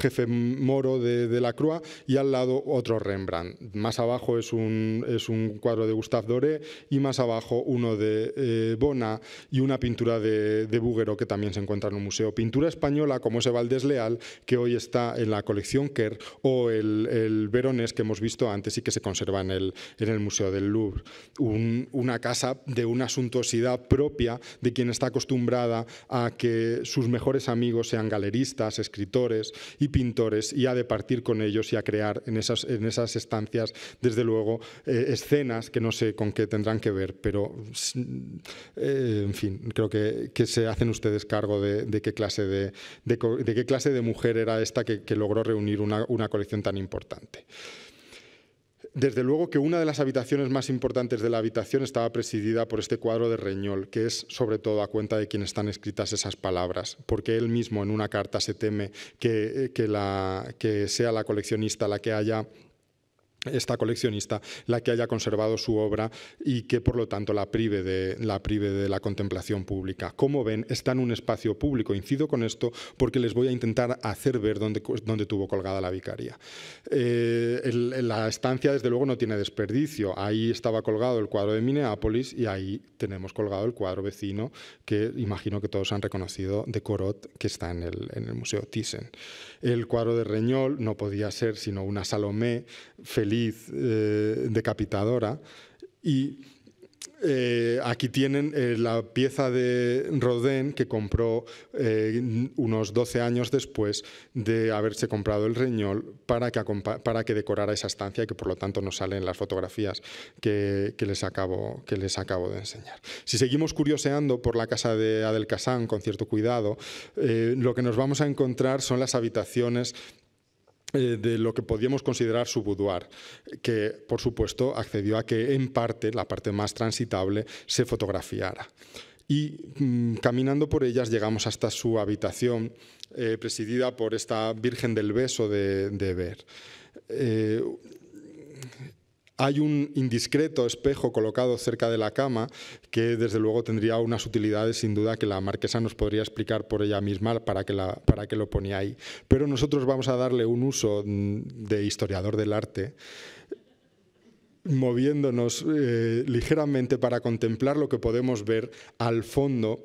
jefe moro de, la Croix y al lado otro Rembrandt. Más abajo es un, cuadro de Gustave Doré y más abajo uno de eh, Bona y una pintura de, de Búguero que también se encuentra en un museo. Pintura española como ese Valdés Leal que hoy está en la colección Kerr o el, el Veronés que hemos visto antes y que se conserva en el, Museo del Louvre. una casa de una suntuosidad propia de quien está acostumbrada a que sus mejores amigos sean galeristas, escritores y pintores y a departir partir con ellos y a crear en esas, estancias, desde luego, eh, escenas que no sé con qué tendrán que ver, pero eh, en fin, creo que, se hacen ustedes cargo de, qué clase de, qué clase de mujer era esta que, logró reunir una, una colección tan importante. Desde luego que una de las habitaciones más importantes de la habitación estaba presidida por este cuadro de Reñol, que es sobre todo a cuenta de quien están escritas esas palabras, porque él mismo en una carta se teme que, eh, que sea la coleccionista la que haya esta coleccionista la que haya conservado su obra y que por lo tanto la prive de la, contemplación pública. Como ven, está en un espacio público. Incido con esto porque les voy a intentar hacer ver dónde, tuvo colgada la vicaria. Eh, la estancia, desde luego, no tiene desperdicio. Ahí estaba colgado el cuadro de Minneapolis y ahí tenemos colgado el cuadro vecino que imagino que todos han reconocido de Corot que está en el Museo Thyssen. El cuadro de Reñol no podía ser sino una Salomé feliz, eh, decapitadora, y eh, aquí tienen eh, la pieza de Rodin que compró eh, unos 12 años después de haberse comprado el Reñol para que, para que decorara esa estancia y que por lo tanto no salen las fotografías que, les acabo, que les acabo de enseñar. Si seguimos curioseando por la casa de Adel Casán con cierto cuidado, lo que nos vamos a encontrar son las habitaciones eh, de lo que podíamos considerar su boudoir, que por supuesto accedió a que en parte, la parte más transitable, se fotografiara. Y mm, caminando por ellas llegamos hasta su habitación, eh, presidida por esta Virgen del Beso de, Ver. Eh, hay un indiscreto espejo colocado cerca de la cama que desde luego tendría unas utilidades sin duda que la marquesa nos podría explicar por ella misma para que, para que lo ponía ahí. Pero nosotros vamos a darle un uso mm, de historiador del arte moviéndonos eh, ligeramente para contemplar lo que podemos ver al fondo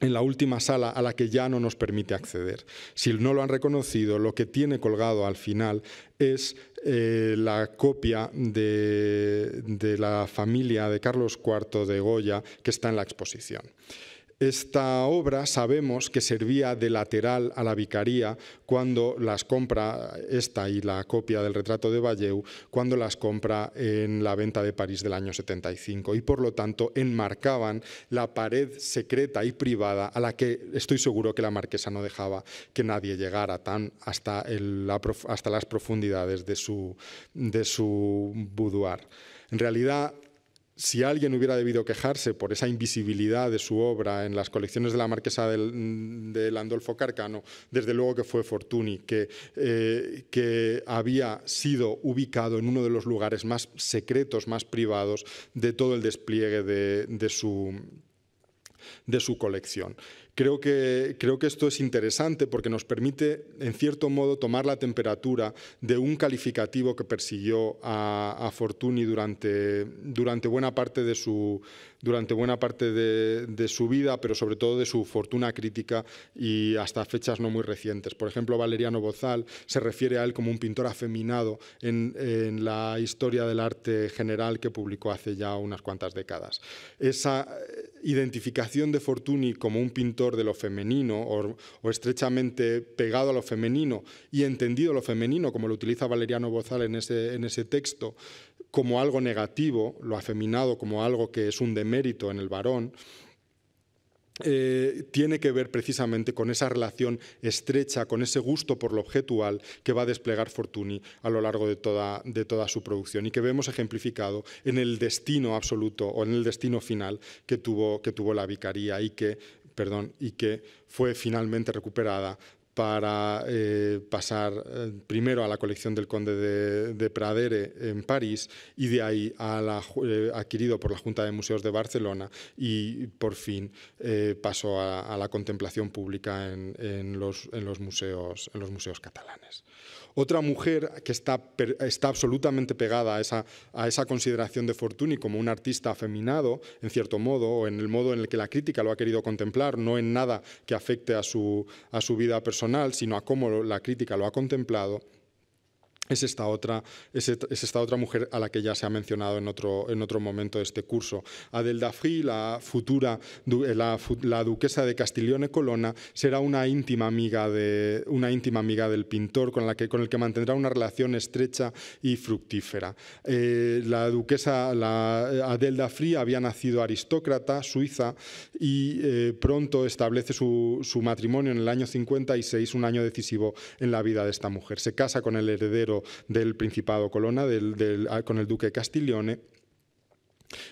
en la última sala a la que ya no nos permite acceder. Si no lo han reconocido, lo que tiene colgado al final es eh, la copia de, de la familia de Carlos IV de Goya que está en la exposición. Esta obra sabemos que servía de lateral a la vicaría cuando las compra, esta y la copia del retrato de Valleu cuando las compra en la venta de París del año 75 y por lo tanto enmarcaban la pared secreta y privada a la que estoy seguro que la marquesa no dejaba que nadie llegara tan hasta, hasta las profundidades de su, de su boudoir. En realidad, si alguien hubiera debido quejarse por esa invisibilidad de su obra en las colecciones de la marquesa del, mm, Andolfo Carcano, desde luego que fue Fortuny, eh, que, había sido ubicado en uno de los lugares más secretos, más privados de todo el despliegue de su colección. Creo que, creo que esto es interesante porque nos permite, en cierto modo, tomar la temperatura de un calificativo que persiguió a, Fortuny durante, durante buena parte de su, durante buena parte de, su vida, pero sobre todo de su fortuna crítica y hasta fechas no muy recientes. Por ejemplo, Valeriano Bozal se refiere a él como un pintor afeminado en, la historia del arte general que publicó hace ya unas cuantas décadas. Esa eh, identificación de Fortuny como un pintor de lo femenino o, estrechamente pegado a lo femenino y entendido lo femenino, como lo utiliza Valeriano Bozal en ese texto, como algo negativo, lo afeminado como algo que es un demérito en el varón, eh, tiene que ver precisamente con esa relación estrecha, con ese gusto por lo objetual que va a desplegar Fortuny a lo largo de toda, su producción y que vemos ejemplificado en el destino absoluto o en el destino final que tuvo, la vicaría y que fue finalmente recuperada para eh, pasar eh, primero a la colección del conde de, Pradere en París y de ahí a la, eh, adquirido por la Junta de Museos de Barcelona y por fin pasó a, la contemplación pública en los museos catalanes. Otra mujer que está, absolutamente pegada a esa, consideración de Fortuny como un artista afeminado, en cierto modo, o en el modo en el que la crítica lo ha querido contemplar, no en nada que afecte a su, a su vida personal, sino a cómo la crítica lo ha contemplado, es esta, otra, es esta otra mujer a la que ya se ha mencionado en otro, en otro momento de este curso. Adelda Dafri, la futura eh, la, duquesa de Castiglione Colonna, será una íntima amiga de una íntima amiga del pintor con la que con el que mantendrá una relación estrecha y fructífera. Eh, la duquesa la, eh, Adelda había nacido aristócrata suiza y pronto establece su, su matrimonio en el año 56, un año decisivo en la vida de esta mujer. Se casa con el heredero del Principado Colona ah, con el duque Castiglione.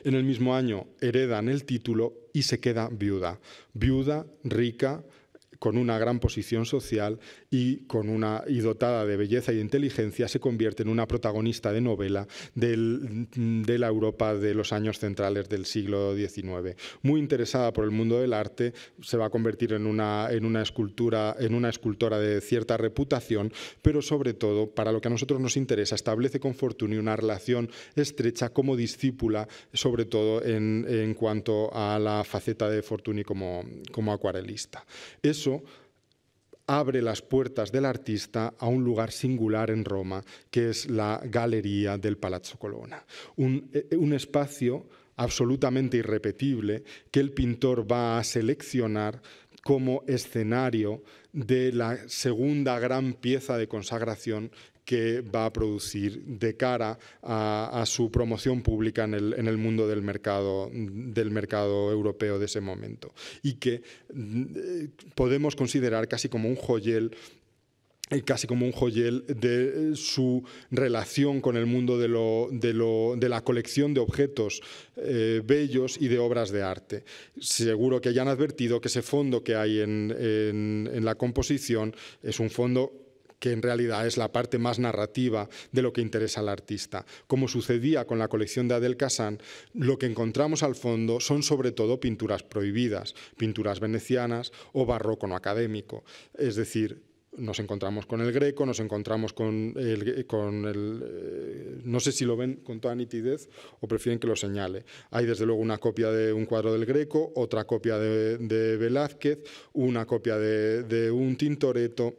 En el mismo año heredan el título y se queda viuda, viuda, rica, con una gran posición social y, con una, dotada de belleza y e inteligencia, se convierte en una protagonista de novela de la Europa de los años centrales del siglo XIX. Muy interesada por el mundo del arte, se va a convertir en una, en una, escultura, en una escultora de cierta reputación, pero sobre todo, para lo que a nosotros nos interesa, establece con Fortuny una relación estrecha como discípula, sobre todo en, cuanto a la faceta de Fortuny como, como acuarelista. Eso abre las puertas del artista a un lugar singular en Roma, que es la Galería del Palazzo Colonna, un, eh, un espacio absolutamente irrepetible que el pintor va a seleccionar como escenario de la segunda gran pieza de consagración que va a producir de cara a, su promoción pública en el, mundo del mercado, europeo de ese momento. Y que mm, podemos considerar casi como un joyel eh, casi como un joyel de eh, su relación con el mundo de, la colección de objetos eh, bellos y de obras de arte. Seguro que hayan advertido que ese fondo que hay en, en la composición es un fondo que en realidad es la parte más narrativa de lo que interesa al artista. Como sucedía con la colección de Adel Casán, lo que encontramos al fondo son sobre todo pinturas prohibidas, pinturas venecianas o barroco no académico, es decir, nos encontramos con el greco, nos encontramos con el, eh, no sé si lo ven con toda nitidez o prefieren que lo señale. Hay desde luego una copia de un cuadro del greco, otra copia de, Velázquez, una copia de, de un Tintoretto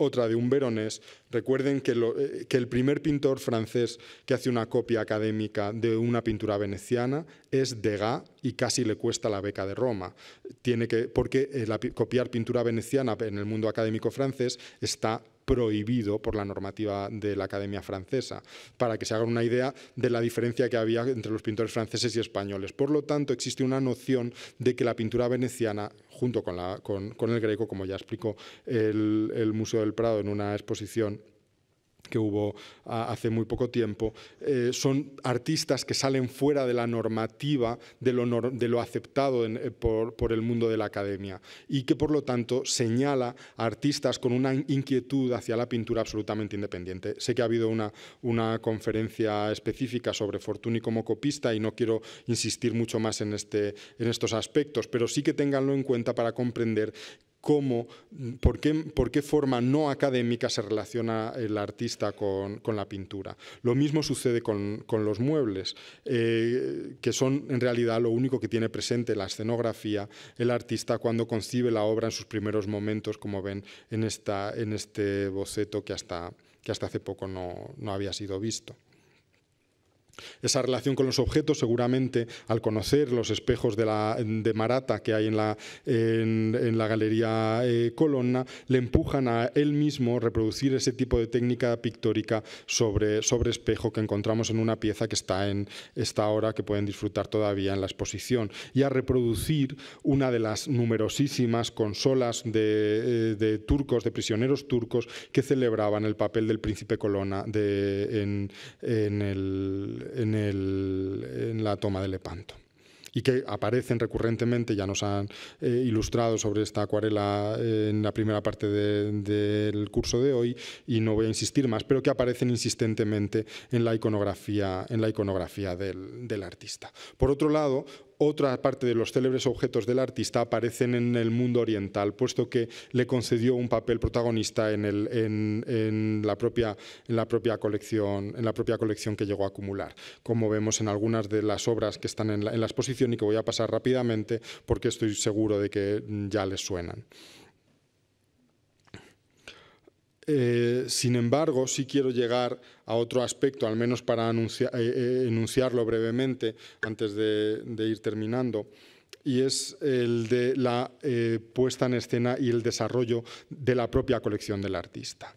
otra de un verones. Recuerden eh, que, el primer pintor francés que hace una copia académica de una pintura veneciana es Degas y casi le cuesta la beca de Roma. Tiene que, porque eh, copiar pintura veneciana en el mundo académico francés está prohibido por la normativa de la Academia Francesa, para que se haga una idea de la diferencia que había entre los pintores franceses y españoles. Por lo tanto, existe una noción de que la pintura veneciana, junto con, la, con, el greco, como ya explicó el Museo del Prado en una exposición que hubo ah, hace muy poco tiempo, eh, son artistas que salen fuera de la normativa de lo, aceptado eh, por, el mundo de la academia y que por lo tanto señala a artistas con una inquietud hacia la pintura absolutamente independiente. Sé que ha habido una, una conferencia específica sobre Fortuny como copista y no quiero insistir mucho más en, este, en estos aspectos, pero sí que ténganlo en cuenta para comprender cómo, por qué, forma no académica se relaciona el artista con, la pintura. Lo mismo sucede con, los muebles, eh, que son en realidad lo único que tiene presente la escenografía, el artista cuando concibe la obra en sus primeros momentos, como ven en, este boceto que hasta, hace poco no había sido visto. Esa relación con los objetos, seguramente, al conocer los espejos de, la, de Marata que hay en la, en, la Galería eh, Colonna, le empujan a él mismo reproducir ese tipo de técnica pictórica sobre, sobre espejo que encontramos en una pieza que está en esta hora, que pueden disfrutar todavía en la exposición, y a reproducir una de las numerosísimas consolas de, eh, turcos, de prisioneros turcos, que celebraban el papel del príncipe Colonna de, en, en el en, la toma de Lepanto y que aparecen recurrentemente, ya nos han eh, ilustrado sobre esta acuarela eh, en la primera parte del curso de hoy y no voy a insistir más, pero que aparecen insistentemente en la iconografía, en la iconografía del, del, artista. Por otro lado, otra parte de los célebres objetos del artista aparecen en el mundo oriental, puesto que le concedió un papel protagonista en, la, propia, colección, en la propia colección que llegó a acumular, como vemos en algunas de las obras que están en la, en la exposición y que voy a pasar rápidamente porque estoy seguro de que ya les suenan. Eh, sin embargo, sí quiero llegar a otro aspecto, al menos para eh, eh, enunciarlo brevemente antes de, ir terminando, y es el de la puesta en escena y el desarrollo de la propia colección del artista.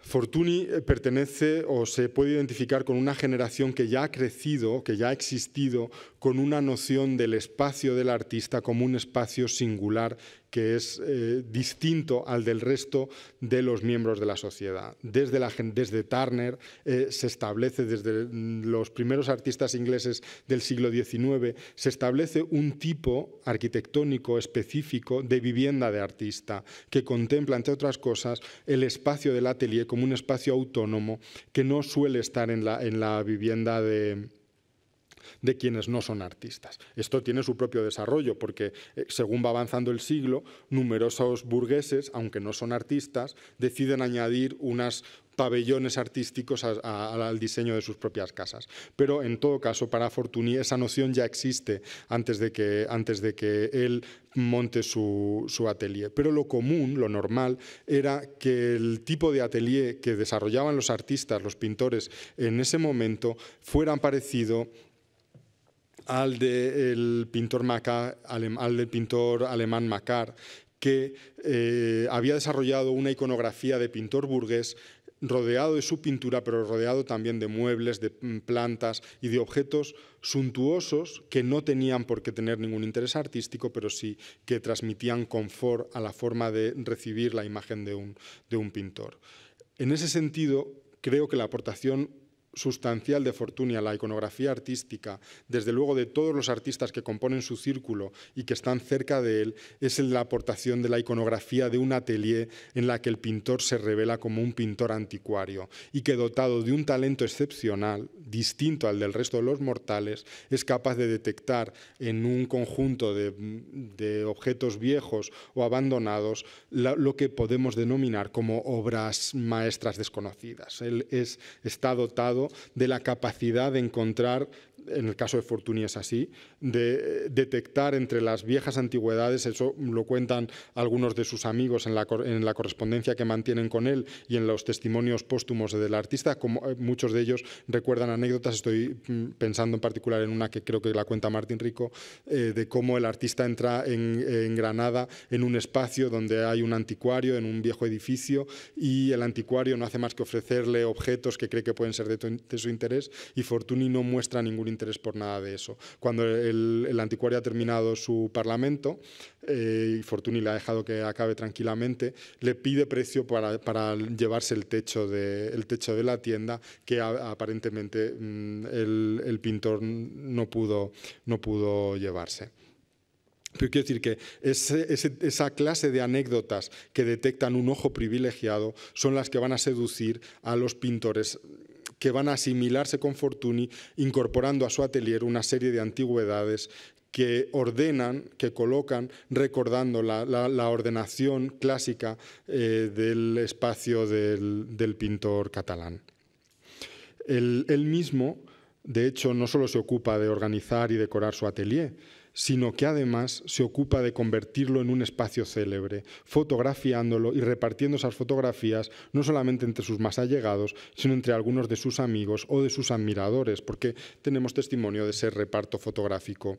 Fortuny pertenece o se puede identificar con una generación que ya ha crecido, que ya ha existido con una noción del espacio del artista como un espacio singular que es eh, distinto al del resto de los miembros de la sociedad. Desde, la, desde Turner eh, se establece, desde mm, los primeros artistas ingleses del siglo XIX, se establece un tipo arquitectónico específico de vivienda de artista que contempla, entre otras cosas, el espacio del atelier como un espacio autónomo que no suele estar en la, en la vivienda de de quienes no son artistas. Esto tiene su propio desarrollo porque eh, según va avanzando el siglo, numerosos burgueses, aunque no son artistas, deciden añadir unas pabellones artísticos al diseño de sus propias casas. Pero en todo caso, para Fortuny esa noción ya existe antes de que, antes de que él monte su, su, atelier. Pero lo común, lo normal, era que el tipo de atelier que desarrollaban los artistas, los pintores en ese momento, fueran parecido al del pintor, Macar, al del pintor alemán Macar, que eh, había desarrollado una iconografía de pintor burgués rodeado de su pintura, pero rodeado también de muebles, de mm, plantas y de objetos suntuosos que no tenían por qué tener ningún interés artístico, pero sí que transmitían confort a la forma de recibir la imagen de un, de un pintor. En ese sentido, creo que la aportación sustancial de Fortunia, la iconografía artística, desde luego de todos los artistas que componen su círculo y que están cerca de él, es la aportación de la iconografía de un atelier en la que el pintor se revela como un pintor anticuario y que dotado de un talento excepcional, distinto al del resto de los mortales, es capaz de detectar en un conjunto de, de objetos viejos o abandonados lo que podemos denominar como obras maestras desconocidas. Él es, está dotado de la capacidad de encontrar en el caso de Fortuny es así, de eh, detectar entre las viejas antigüedades, eso lo cuentan algunos de sus amigos en la, en la correspondencia que mantienen con él y en los testimonios póstumos del artista, como eh, muchos de ellos recuerdan anécdotas, estoy mm, pensando en particular en una que creo que la cuenta Martín Rico, eh, de cómo el artista entra en, Granada en un espacio donde hay un anticuario, en un viejo edificio, y el anticuario no hace más que ofrecerle objetos que cree que pueden ser de, su interés y Fortuny no muestra ningún interés interés por nada de eso. Cuando el, anticuario ha terminado su parlamento, eh, y Fortuny le ha dejado que acabe tranquilamente, le pide precio para, llevarse el techo, de, la tienda que aparentemente mm, el, pintor no pudo, llevarse. Pero quiero decir que esa clase de anécdotas que detectan un ojo privilegiado son las que van a seducir a los pintores que van a asimilarse con Fortuny incorporando a su atelier una serie de antigüedades que ordenan, que colocan, recordando la, ordenación clásica eh, del espacio del, pintor catalán. él, mismo, de hecho, no solo se ocupa de organizar y decorar su atelier, sino que además se ocupa de convertirlo en un espacio célebre, fotografiándolo y repartiendo esas fotografías no solamente entre sus más allegados, sino entre algunos de sus amigos o de sus admiradores, porque tenemos testimonio de ese reparto fotográfico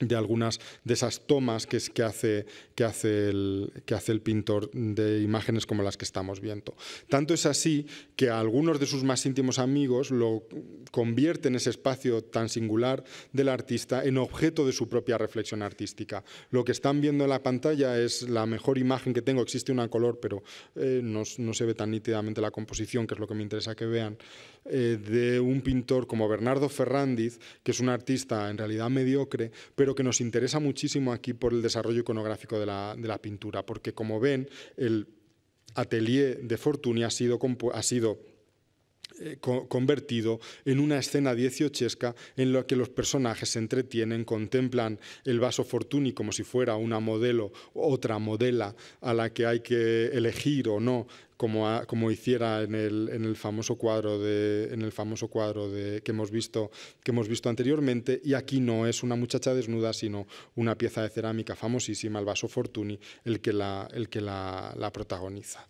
de algunas de esas tomas que, que, hace, que, hace el, que hace el pintor de imágenes como las que estamos viendo. Tanto es así que algunos de sus más íntimos amigos lo convierten ese espacio tan singular del artista en objeto de su propia reflexión artística. Lo que están viendo en la pantalla es la mejor imagen que tengo, existe una color, pero eh, no, se ve tan nítidamente la composición, que es lo que me interesa que vean, eh, de un pintor como Bernardo Ferrandiz, que es un artista en realidad mediocre, pero lo que nos interesa muchísimo aquí por el desarrollo iconográfico de la, pintura, porque como ven, el atelier de Fortuny ha sido, ha sido eh, convertido en una escena dieciochesca en la que los personajes se entretienen, contemplan el vaso Fortuny como si fuera una modelo, otra modela a la que hay que elegir o no como, hiciera en el, famoso cuadro, en el famoso cuadro que, hemos visto, que hemos visto anteriormente. Y aquí no es una muchacha desnuda, sino una pieza de cerámica famosísima, el vaso Fortuny, el que la, el que la, protagoniza.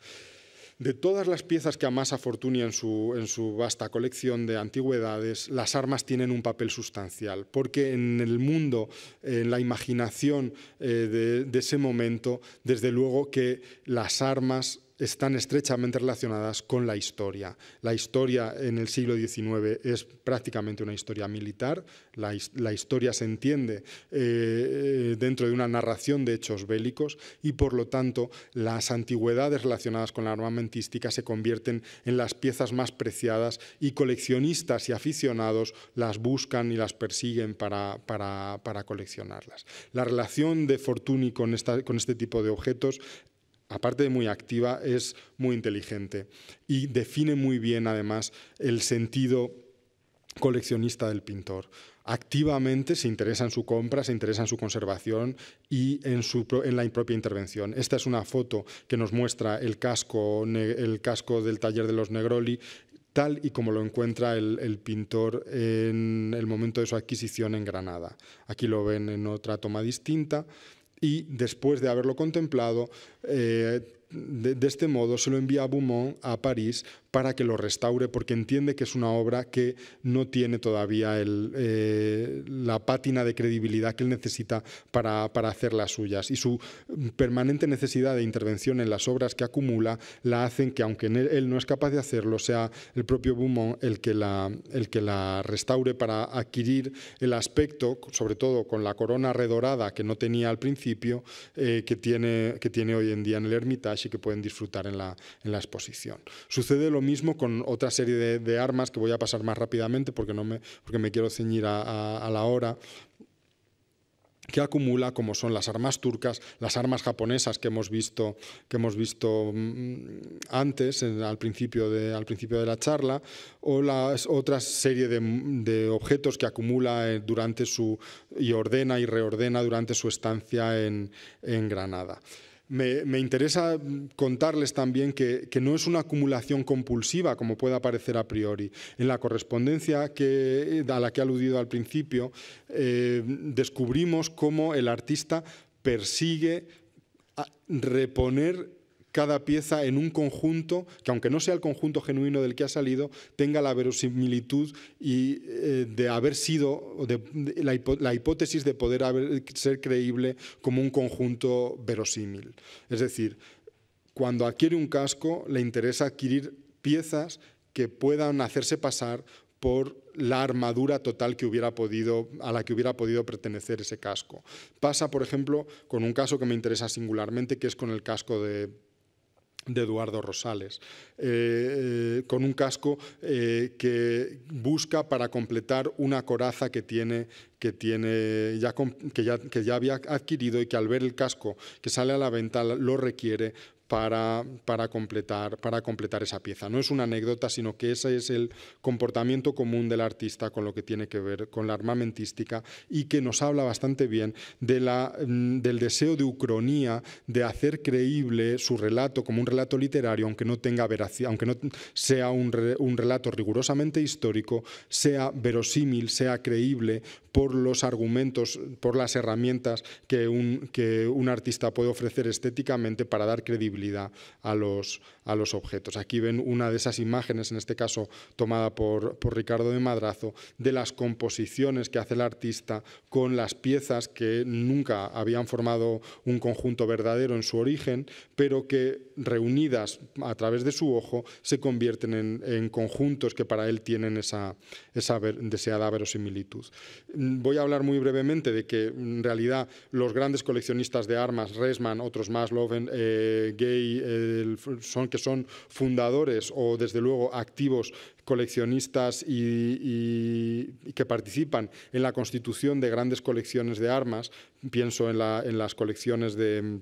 De todas las piezas que amasa Fortuny en su, en su, vasta colección de antigüedades, las armas tienen un papel sustancial, porque en el mundo, en la imaginación eh, de ese momento, desde luego que las armas están estrechamente relacionadas con la historia. La historia en el siglo XIX es prácticamente una historia militar, la, historia se entiende eh, dentro de una narración de hechos bélicos y por lo tanto las antigüedades relacionadas con la armamentística se convierten en las piezas más preciadas y coleccionistas y aficionados las buscan y las persiguen para, coleccionarlas. La relación de Fortuny con, esta, con este tipo de objetos aparte de muy activa, es muy inteligente y define muy bien además el sentido coleccionista del pintor. Activamente se interesa en su compra, se interesa en su conservación y en, la propia intervención. Esta es una foto que nos muestra el casco, el casco del taller de los Negroli tal y como lo encuentra el, pintor en el momento de su adquisición en Granada. Aquí lo ven en otra toma distinta y después de haberlo contemplado, eh, de, de, este modo se lo envía a Beaumont a París para que lo restaure, porque entiende que es una obra que no tiene todavía eh, la pátina de credibilidad que él necesita para, para hacer las suyas. Y su permanente necesidad de intervención en las obras que acumula la hacen que, aunque él no es capaz de hacerlo, sea el propio Beaumont el que la, el que la restaure para adquirir el aspecto, sobre todo con la corona redorada que no tenía al principio, eh, que, tiene, que tiene hoy en día en el Hermitage y que pueden disfrutar en la, en la exposición. Sucede lo mismo con otra serie de, armas que voy a pasar más rápidamente porque, no me, porque me quiero ceñir a, la hora que acumula, como son las armas turcas, las armas japonesas que hemos visto, que hemos visto mm, antes, al, principio de, al principio de la charla, o las otra serie de, objetos que acumula eh, durante su, y ordena y reordena durante su estancia en Granada me, interesa contarles también que, no es una acumulación compulsiva, como puede parecer a priori. En la correspondencia que, a la que he aludido al principio, eh, descubrimos cómo el artista persigue reponer cada pieza en un conjunto que, aunque no sea el conjunto genuino del que ha salido, tenga la verosimilitud y, eh, de haber sido, la, hipótesis de poder ser creíble como un conjunto verosímil. Es decir, cuando adquiere un casco, le interesa adquirir piezas que puedan hacerse pasar por la armadura total que hubiera podido, a la que hubiera podido pertenecer ese casco. Pasa, por ejemplo, con un caso que me interesa singularmente, que es con el casco de de Eduardo Rosales, eh, eh, con un casco eh, que busca para completar una coraza que tiene, que, tiene ya, que, ya, que ya había adquirido y que al ver el casco que sale a la venta lo requiere para, para, completar, para completar esa pieza. No es una anécdota, sino que ese es el comportamiento común del artista con lo que tiene que ver con la armamentística y que nos habla bastante bien de la, mm, del deseo de ucronía de hacer creíble su relato como un relato literario, aunque no tenga aunque no sea un, un relato rigurosamente histórico, sea verosímil, sea creíble por los argumentos, por las herramientas que un, que un artista puede ofrecer estéticamente para dar credibilidad a los, a los objetos. Aquí ven una de esas imágenes, en este caso tomada por, por Ricardo de Madrazo, de las composiciones que hace el artista con las piezas que nunca habían formado un conjunto verdadero en su origen, pero que reunidas a través de su ojo se convierten en, en conjuntos que para él tienen esa, esa deseada verosimilitud. Voy a hablar muy brevemente de que en realidad los grandes coleccionistas de armas, Resman, otros más, Loven, eh, que, eh, son, que son fundadores o desde luego activos coleccionistas y, que participan en la constitución de grandes colecciones de armas, pienso en las colecciones de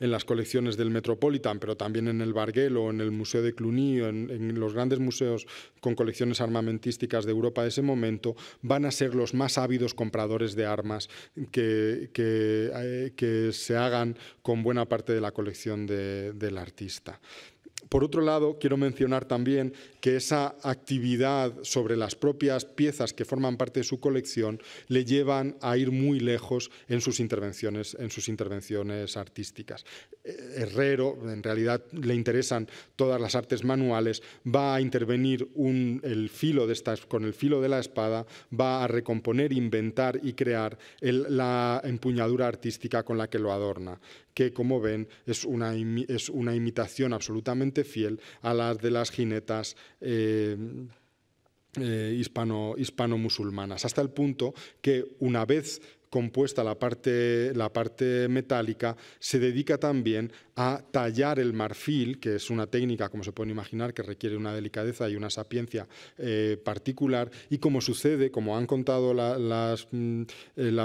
en las colecciones del Metropolitan, pero también en el o en el Museo de Cluny, en, en los grandes museos con colecciones armamentísticas de Europa de ese momento, van a ser los más ávidos compradores de armas que, eh, se hagan con buena parte de la colección del artista. Por otro lado, quiero mencionar también que esa actividad sobre las propias piezas que forman parte de su colección le llevan a ir muy lejos en sus intervenciones, en sus intervenciones artísticas. Eh, Herrero, en realidad le interesan todas las artes manuales, va a intervenir el filo con el filo de la espada, va a recomponer, inventar y crear la empuñadura artística con la que lo adorna, que como ven es una, es una imitación absolutamente fiel a las de las jinetas. Eh, eh, hispano, musulmanas hasta el punto que una vez compuesta la parte, la parte metálica, se dedica también a tallar el marfil, que es una técnica, como se puede imaginar, que requiere una delicadeza y una sapiencia eh, particular. Y como sucede, como han contado la, mm,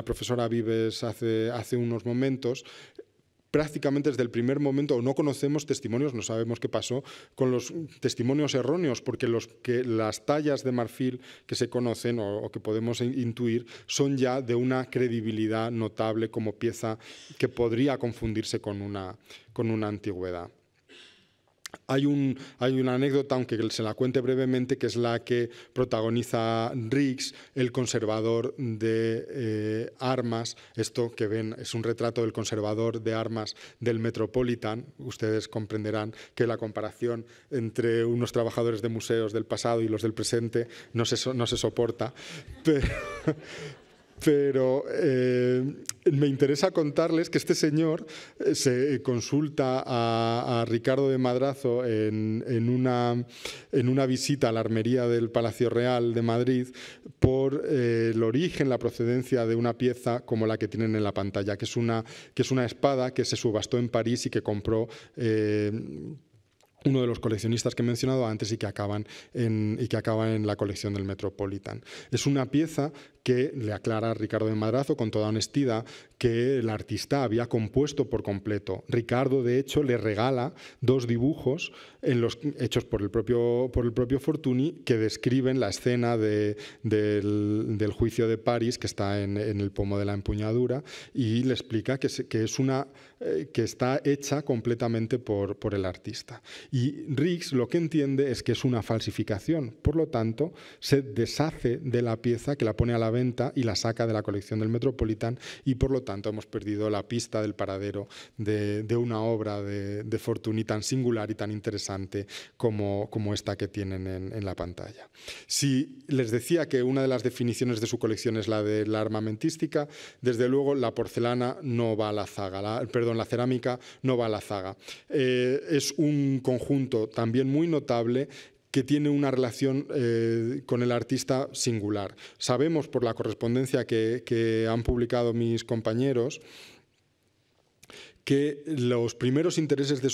profesora Vives hace unos momentos, prácticamente desde el primer momento, no conocemos testimonios, no sabemos qué pasó con los testimonios erróneos, porque las tallas de marfil que se conocen o, que podemos intuir son ya de una credibilidad notable como pieza que podría confundirse con una antigüedad. Hay, un, hay, una anécdota, aunque se la cuente brevemente, que es la que protagoniza Riggs, el conservador de eh, armas. Esto que ven es un retrato del conservador de armas del Metropolitan. Ustedes comprenderán que la comparación entre unos trabajadores de museos del pasado y los del presente no se, no se soporta. Pero, pero eh, me interesa contarles que este señor eh, se consulta a, Ricardo de Madrazo en, una, en, una, visita a la armería del Palacio Real de Madrid por eh, el origen, la procedencia de una pieza como la que tienen en la pantalla, que es una, que es una espada que se subastó en París y que compró uno de los coleccionistas que he mencionado antes y que acaban en, y que acaban en la colección del Metropolitan. Es una pieza que le aclara Ricardo de Madrazo con toda honestidad que el artista había compuesto por completo. Ricardo, de hecho, le regala dos dibujos hechos por el, propio, por el propio Fortuny que describen la escena del, juicio de París que está en, el pomo de la empuñadura y le explica que, que es una eh, que está hecha completamente por, el artista. Y Riggs lo que entiende es que es una falsificación, por lo tanto, se deshace de la pieza que la pone a la venta y la saca de la colección del Metropolitan y por lo tanto hemos perdido la pista del paradero de, una obra de, de, Fortuny tan singular y tan interesante como, como esta que tienen en, la pantalla. Si les decía que una de las definiciones de su colección es la de la armamentística, desde luego la porcelana no va a la zaga, la cerámica no va a la zaga. Eh, es un conjunto también muy notable que tiene una relación eh, con el artista singular. Sabemos por la correspondencia que han publicado mis compañeros, que los primeros intereses de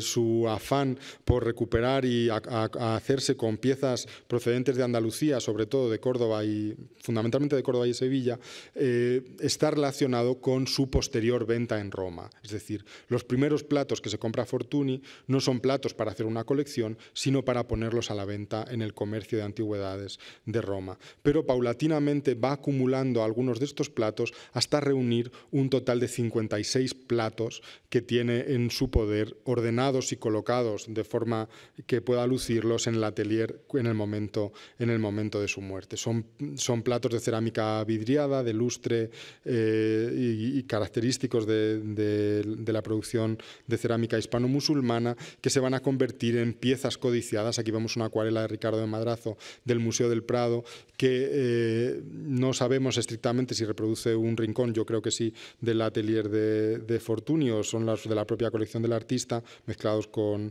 su, afán por recuperar y hacerse con piezas procedentes de Andalucía, sobre todo de Córdoba y fundamentalmente de Córdoba y Sevilla, eh, está relacionado con su posterior venta en Roma. Es decir, los primeros platos que se compra Fortuny no son platos para hacer una colección, sino para ponerlos a la venta en el comercio de antigüedades de Roma. Pero paulatinamente va acumulando algunos de estos platos hasta reunir un total de 56 platos que tiene en su poder, ordenados y colocados de forma que pueda lucirlos en el atelier en el momento, en el momento de su muerte. Son, son platos de cerámica vidriada, de lustre eh, y, característicos de, la producción de cerámica hispano-musulmana que se van a convertir en piezas codiciadas. Aquí vemos una acuarela de Ricardo de Madrazo del Museo del Prado que eh, no sabemos estrictamente si reproduce un rincón, yo creo que sí, del atelier de de Fortunio son las de la propia colección del artista, mezclados con,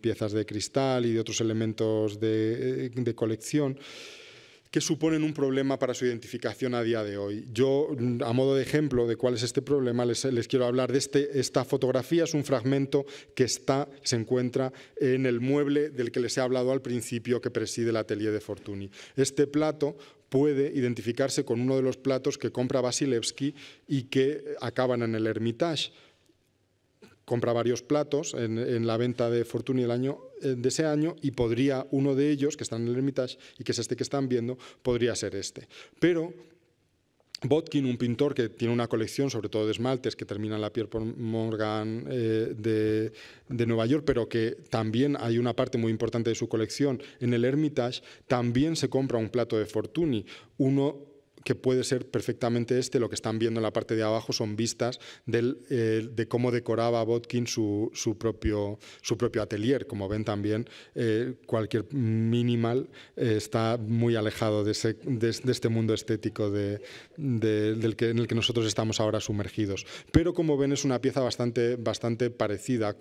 piezas de cristal y de otros elementos eh, de, colección que suponen un problema para su identificación a día de hoy. Yo, a modo de ejemplo de cuál es este problema, les, quiero hablar de este, esta fotografía. Es un fragmento que está, se encuentra en el mueble del que les he hablado al principio que preside el atelier de Fortuny. Este plato puede identificarse con uno de los platos que compra Vasilevsky y que acaban en el Hermitage. Compra varios platos en, la venta de Fortuny año, eh, de ese año y podría uno de ellos, que está en el Hermitage y que es este que están viendo, podría ser este. Pero Botkin, un pintor que tiene una colección sobre todo de esmaltes que termina en la Pierpont Morgan eh, de, de, Nueva York, pero que también hay una parte muy importante de su colección en el Hermitage, también se compra un plato de Fortuny, uno que puede ser perfectamente este, lo que están viendo en la parte de abajo son vistas eh, de cómo decoraba Botkin su, su, propio, su propio atelier. Como ven también, eh, cualquier minimal eh, está muy alejado de, ese, de, este mundo estético de, del que, en el que nosotros estamos ahora sumergidos. Pero como ven es una pieza bastante, bastante parecida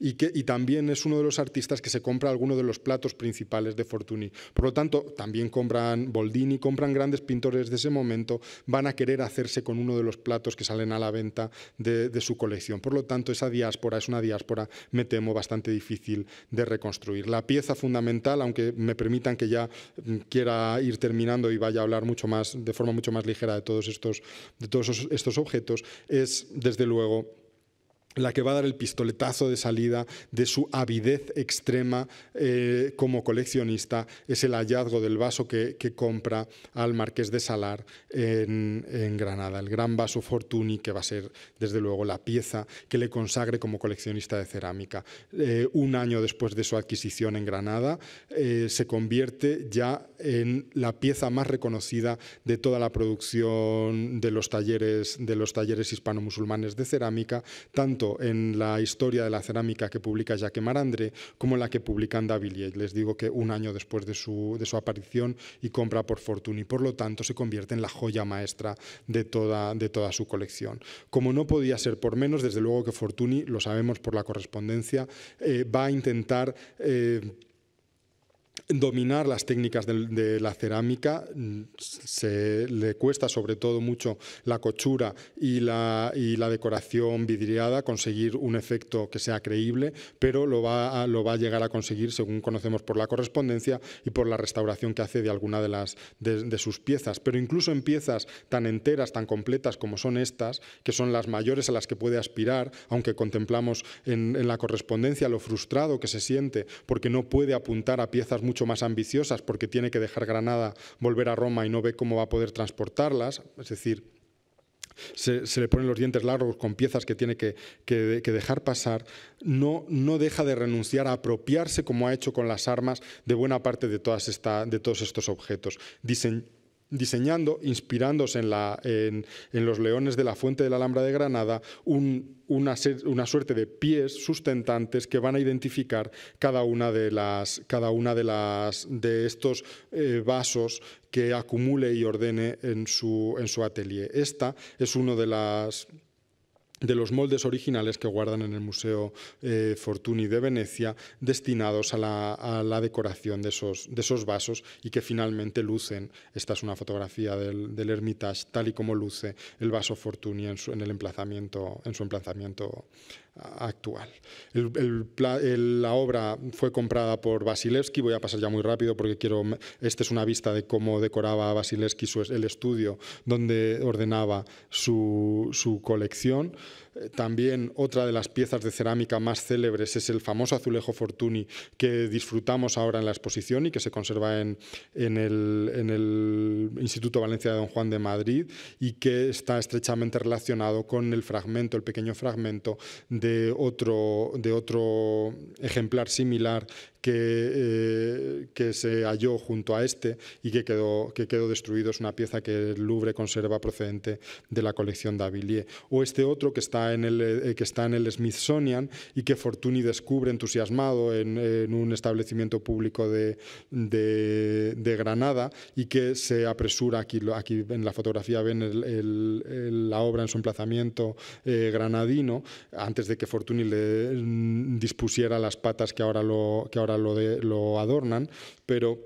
y, que, y también es uno de los artistas que se compra alguno de los platos principales de Fortuny. Por lo tanto, también compran Boldini, compran grandes pintores de ese momento van a querer hacerse con uno de los platos que salen a la venta de, su colección. Por lo tanto, esa diáspora es una diáspora, me temo, bastante difícil de reconstruir. La pieza fundamental, aunque me permitan que ya mm, quiera ir terminando y vaya a hablar mucho más, de forma mucho más ligera de todos estos, de todos estos objetos, es desde luego la que va a dar el pistoletazo de salida de su avidez extrema eh, como coleccionista es el hallazgo del vaso que, compra al marqués de Salar en, Granada, el gran vaso Fortuny, que va a ser desde luego la pieza que le consagre como coleccionista de cerámica. Eh, un año después de su adquisición en Granada, eh, se convierte ya en la pieza más reconocida de toda la producción de los talleres, de los talleres hispano-musulmanes de cerámica, tanto en la historia de la cerámica que publica Jacques Marandre como en la que publican y Les digo que un año después de su, de su aparición y compra por Fortuny, por lo tanto se convierte en la joya maestra de toda, de toda su colección. Como no podía ser por menos, desde luego que Fortuny, lo sabemos por la correspondencia, eh, va a intentar... Eh, dominar las técnicas de, la cerámica. Se le cuesta sobre todo mucho la cochura y la, la decoración vidriada, conseguir un efecto que sea creíble, pero lo va, a, lo va a llegar a conseguir según conocemos por la correspondencia y por la restauración que hace de alguna de, las, de, sus piezas. Pero incluso en piezas tan enteras, tan completas como son estas, que son las mayores a las que puede aspirar, aunque contemplamos en, la correspondencia lo frustrado que se siente porque no puede apuntar a piezas mucho más ambiciosas porque tiene que dejar Granada, volver a Roma y no ve cómo va a poder transportarlas, es decir, se, le ponen los dientes largos con piezas que tiene que, dejar pasar, no, no deja de renunciar a apropiarse, como ha hecho con las armas, de buena parte de, esta, de todos estos objetos. Dicen, diseñando, inspirándose en, los leones de la Fuente de la Alhambra de Granada, una, suerte de pies sustentantes que van a identificar cada una de, las, de, estos eh, vasos que acumule y ordene en su, en su atelier. Esta es una de las de los moldes originales que guardan en el Museo eh, Fortuny de Venecia destinados a la, decoración de esos, vasos y que finalmente lucen, esta es una fotografía del, Hermitage, tal y como luce el vaso Fortuny en el emplazamiento, en su emplazamiento actual. la obra fue comprada por Basilevsky. voy a pasar ya muy rápido porque quiero, esta es una vista de cómo decoraba Basilevsky su, el estudio donde ordenaba su, su colección. También otra de las piezas de cerámica más célebres es el famoso azulejo Fortuny que disfrutamos ahora en la exposición y que se conserva en, el, Instituto Valencia de Don Juan de Madrid y que está estrechamente relacionado con el fragmento, el pequeño fragmento de otro, de otro ejemplar similar que, eh, que se halló junto a este y que quedó, que quedó destruido. Es una pieza que el Louvre conserva procedente de la colección de O este otro que está eh, que está en el Smithsonian y que Fortuny descubre entusiasmado en, un establecimiento público de, Granada y que se apresura, aquí, aquí en la fotografía ven la obra en su emplazamiento eh, granadino, antes de que Fortuny le mm, dispusiera las patas que ahora lo, que ahora lo adornan, pero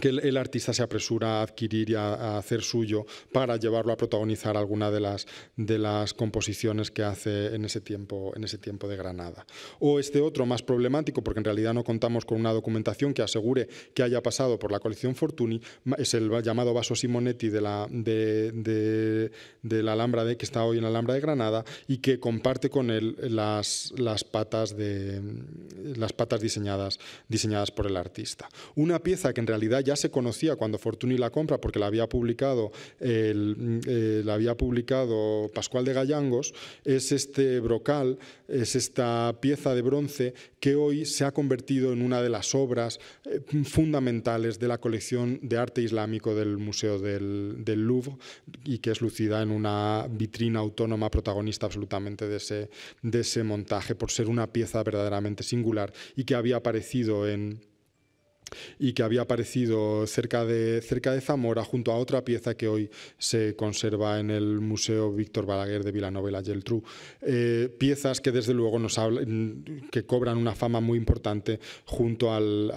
que el, artista se apresura a adquirir y a, hacer suyo para llevarlo a protagonizar alguna de las, de las composiciones que hace en ese, tiempo, en ese tiempo de Granada. O este otro más problemático, porque en realidad no contamos con una documentación que asegure que haya pasado por la colección Fortuny, es el llamado vaso Simonetti de la, de, la Alhambra de, que está hoy en la Alhambra de Granada y que comparte con él las, las, patas, de, las patas diseñadas, diseñadas por el artista. Una pieza que en realidad ya se conocía cuando Fortuny la compra porque la había publicado, eh, la había publicado Pascual de Gallangos, es este brocal, es esta pieza de bronce que hoy se ha convertido en una de las obras eh, fundamentales de la colección de arte islámico del Museo del, Louvre y que es lucida en una vitrina autónoma protagonista absolutamente de ese, de ese montaje por ser una pieza verdaderamente singular y que había aparecido en y que había aparecido cerca de, cerca de Zamora junto a otra pieza que hoy se conserva en el Museo Víctor Balaguer de Villanueva y el eh, piezas que desde luego nos que cobran una fama muy importante junto al,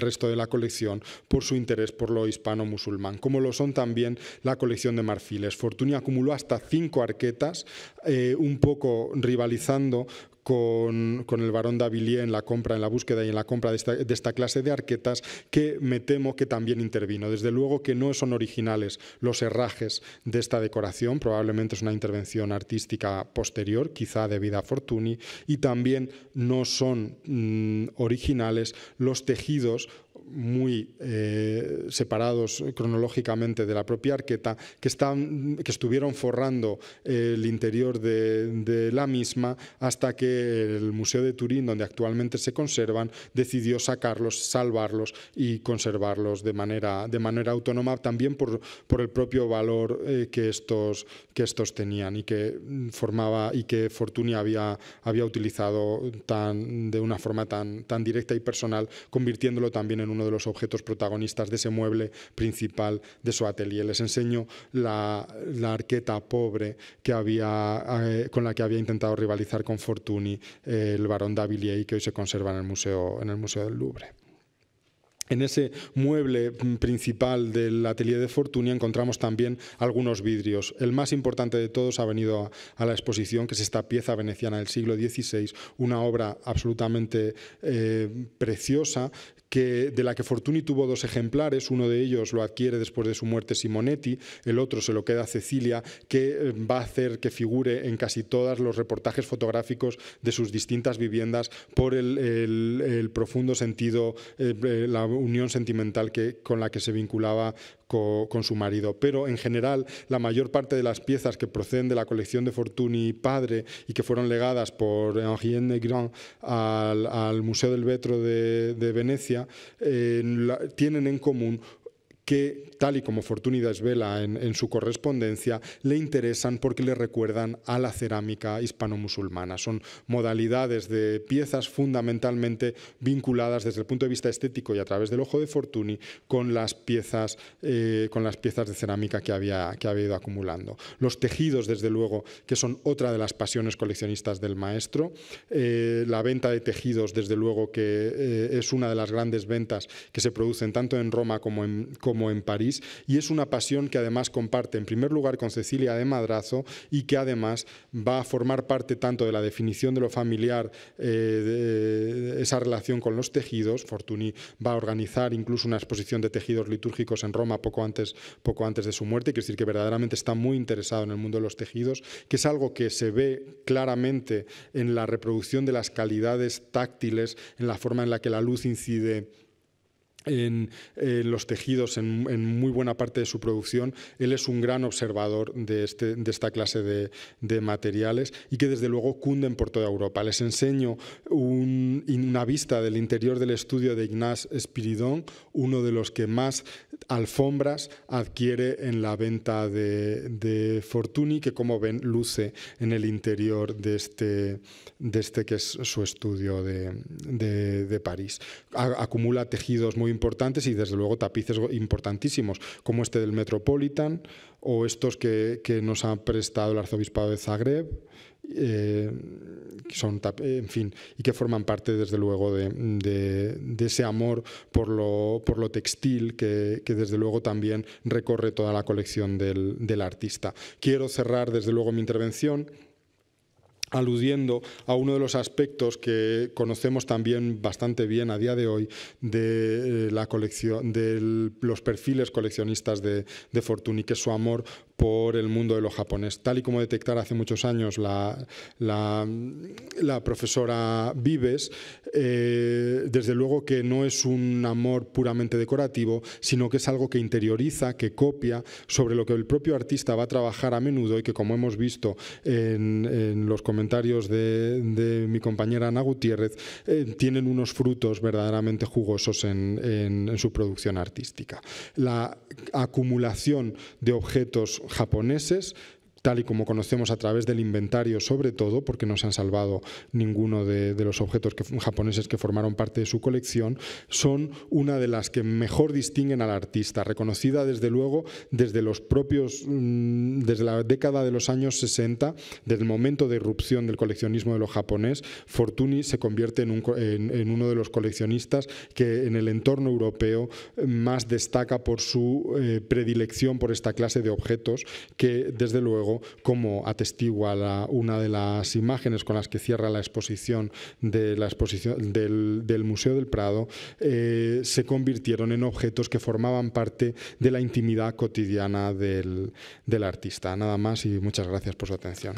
resto de la colección por su interés por lo hispano-musulmán, como lo son también la colección de marfiles. Fortuny acumuló hasta cinco arquetas, eh, un poco rivalizando con, el barón Davilier en la compra, en la búsqueda y en la compra de esta, clase de arquetas que me temo que también intervino. Desde luego que no son originales los herrajes de esta decoración, probablemente es una intervención artística posterior, quizá debida a Fortuny, y también no son mm, originales los tejidos muy eh, separados cronológicamente de la propia arqueta, que, están, que estuvieron forrando el interior de, la misma hasta que el Museo de Turín, donde actualmente se conservan, decidió sacarlos, salvarlos y conservarlos de manera, de manera autónoma, también por, por el propio valor eh, que, estos, que estos tenían y que formaba y que Fortuny había, había utilizado tan, de una forma tan, tan directa y personal, convirtiéndolo también en un uno de los objetos protagonistas de ese mueble principal de su atelier. Les enseño la, arqueta pobre que había, eh, con la que había intentado rivalizar con Fortuny eh, el barón d'Avilliers que hoy se conserva en el Museo, en el museo del Louvre. En ese mueble mm, principal del atelier de Fortunia encontramos también algunos vidrios. El más importante de todos ha venido a, la exposición, que es esta pieza veneciana del siglo XVI, una obra absolutamente eh, preciosa que, de la que Fortuny tuvo dos ejemplares, uno de ellos lo adquiere después de su muerte Simonetti, el otro se lo queda Cecilia, que eh, va a hacer que figure en casi todos los reportajes fotográficos de sus distintas viviendas por el, profundo sentido, eh, la unión sentimental que, con la que se vinculaba con su marido. Pero en general, la mayor parte de las piezas que proceden de la colección de Fortuny padre y que fueron legadas por Henri Negrand al, Museo del Vetro de, Venecia, eh, tienen en común que tal y como Fortuny desvela en, en su correspondencia, le interesan porque le recuerdan a la cerámica hispano-musulmana. Son modalidades de piezas fundamentalmente vinculadas desde el punto de vista estético y a través del ojo de Fortuny con las piezas, eh, con las piezas de cerámica que había, que había ido acumulando. Los tejidos, desde luego, que son otra de las pasiones coleccionistas del maestro. Eh, la venta de tejidos, desde luego, que eh, es una de las grandes ventas que se producen tanto en Roma como en, como en París y es una pasión que además comparte en primer lugar con Cecilia de Madrazo y que además va a formar parte tanto de la definición de lo familiar, eh, de esa relación con los tejidos. Fortuny va a organizar incluso una exposición de tejidos litúrgicos en Roma poco antes, poco antes de su muerte, quiere decir que verdaderamente está muy interesado en el mundo de los tejidos, que es algo que se ve claramente en la reproducción de las calidades táctiles, en la forma en la que la luz incide en, eh, los tejidos, en, muy buena parte de su producción. Él es un gran observador de, este, de esta clase de, materiales y que desde luego cunden por toda Europa. Les enseño una vista del interior del estudio de Ignaz Spiridon uno de los que más alfombras adquiere en la venta de, de Fortuny, que como ven luce en el interior de este, de este que es su estudio de, París. acumula tejidos muy importantes y desde luego tapices importantísimos, como este del Metropolitan o estos que, nos ha prestado el arzobispado de Zagreb, eh, que son, en fin, y que forman parte desde luego de, ese amor por lo, por lo textil que, desde luego también recorre toda la colección del artista. Quiero cerrar desde luego mi intervención aludiendo a uno de los aspectos que conocemos también bastante bien a día de hoy de eh, la colección de los perfiles coleccionistas de, de Fortuny, que es su amor por el mundo de los japoneses, Tal y como detectara hace muchos años la, la, profesora Vives, eh, desde luego que no es un amor puramente decorativo, sino que es algo que interioriza, que copia sobre lo que el propio artista va a trabajar a menudo y que como hemos visto en, los comentarios de, mi compañera Ana Gutiérrez, eh, tienen unos frutos verdaderamente jugosos en su producción artística. La acumulación de objetos japoneses tal y como conocemos a través del inventario, sobre todo porque no se han salvado ninguno de, los objetos japoneses que formaron parte de su colección, son una de las que mejor distinguen al artista, reconocida desde luego desde los propios, mm, desde la década de los años 60, desde el momento de irrupción del coleccionismo de los japoneses, Fortuny se convierte en, uno de los coleccionistas que en el entorno europeo eh, más destaca por su eh, predilección por esta clase de objetos que desde luego como atestigua una de las imágenes con las que cierra la exposición de la exposición del, Museo del Prado, eh, se convirtieron en objetos que formaban parte de la intimidad cotidiana del artista. Nada más y muchas gracias por su atención.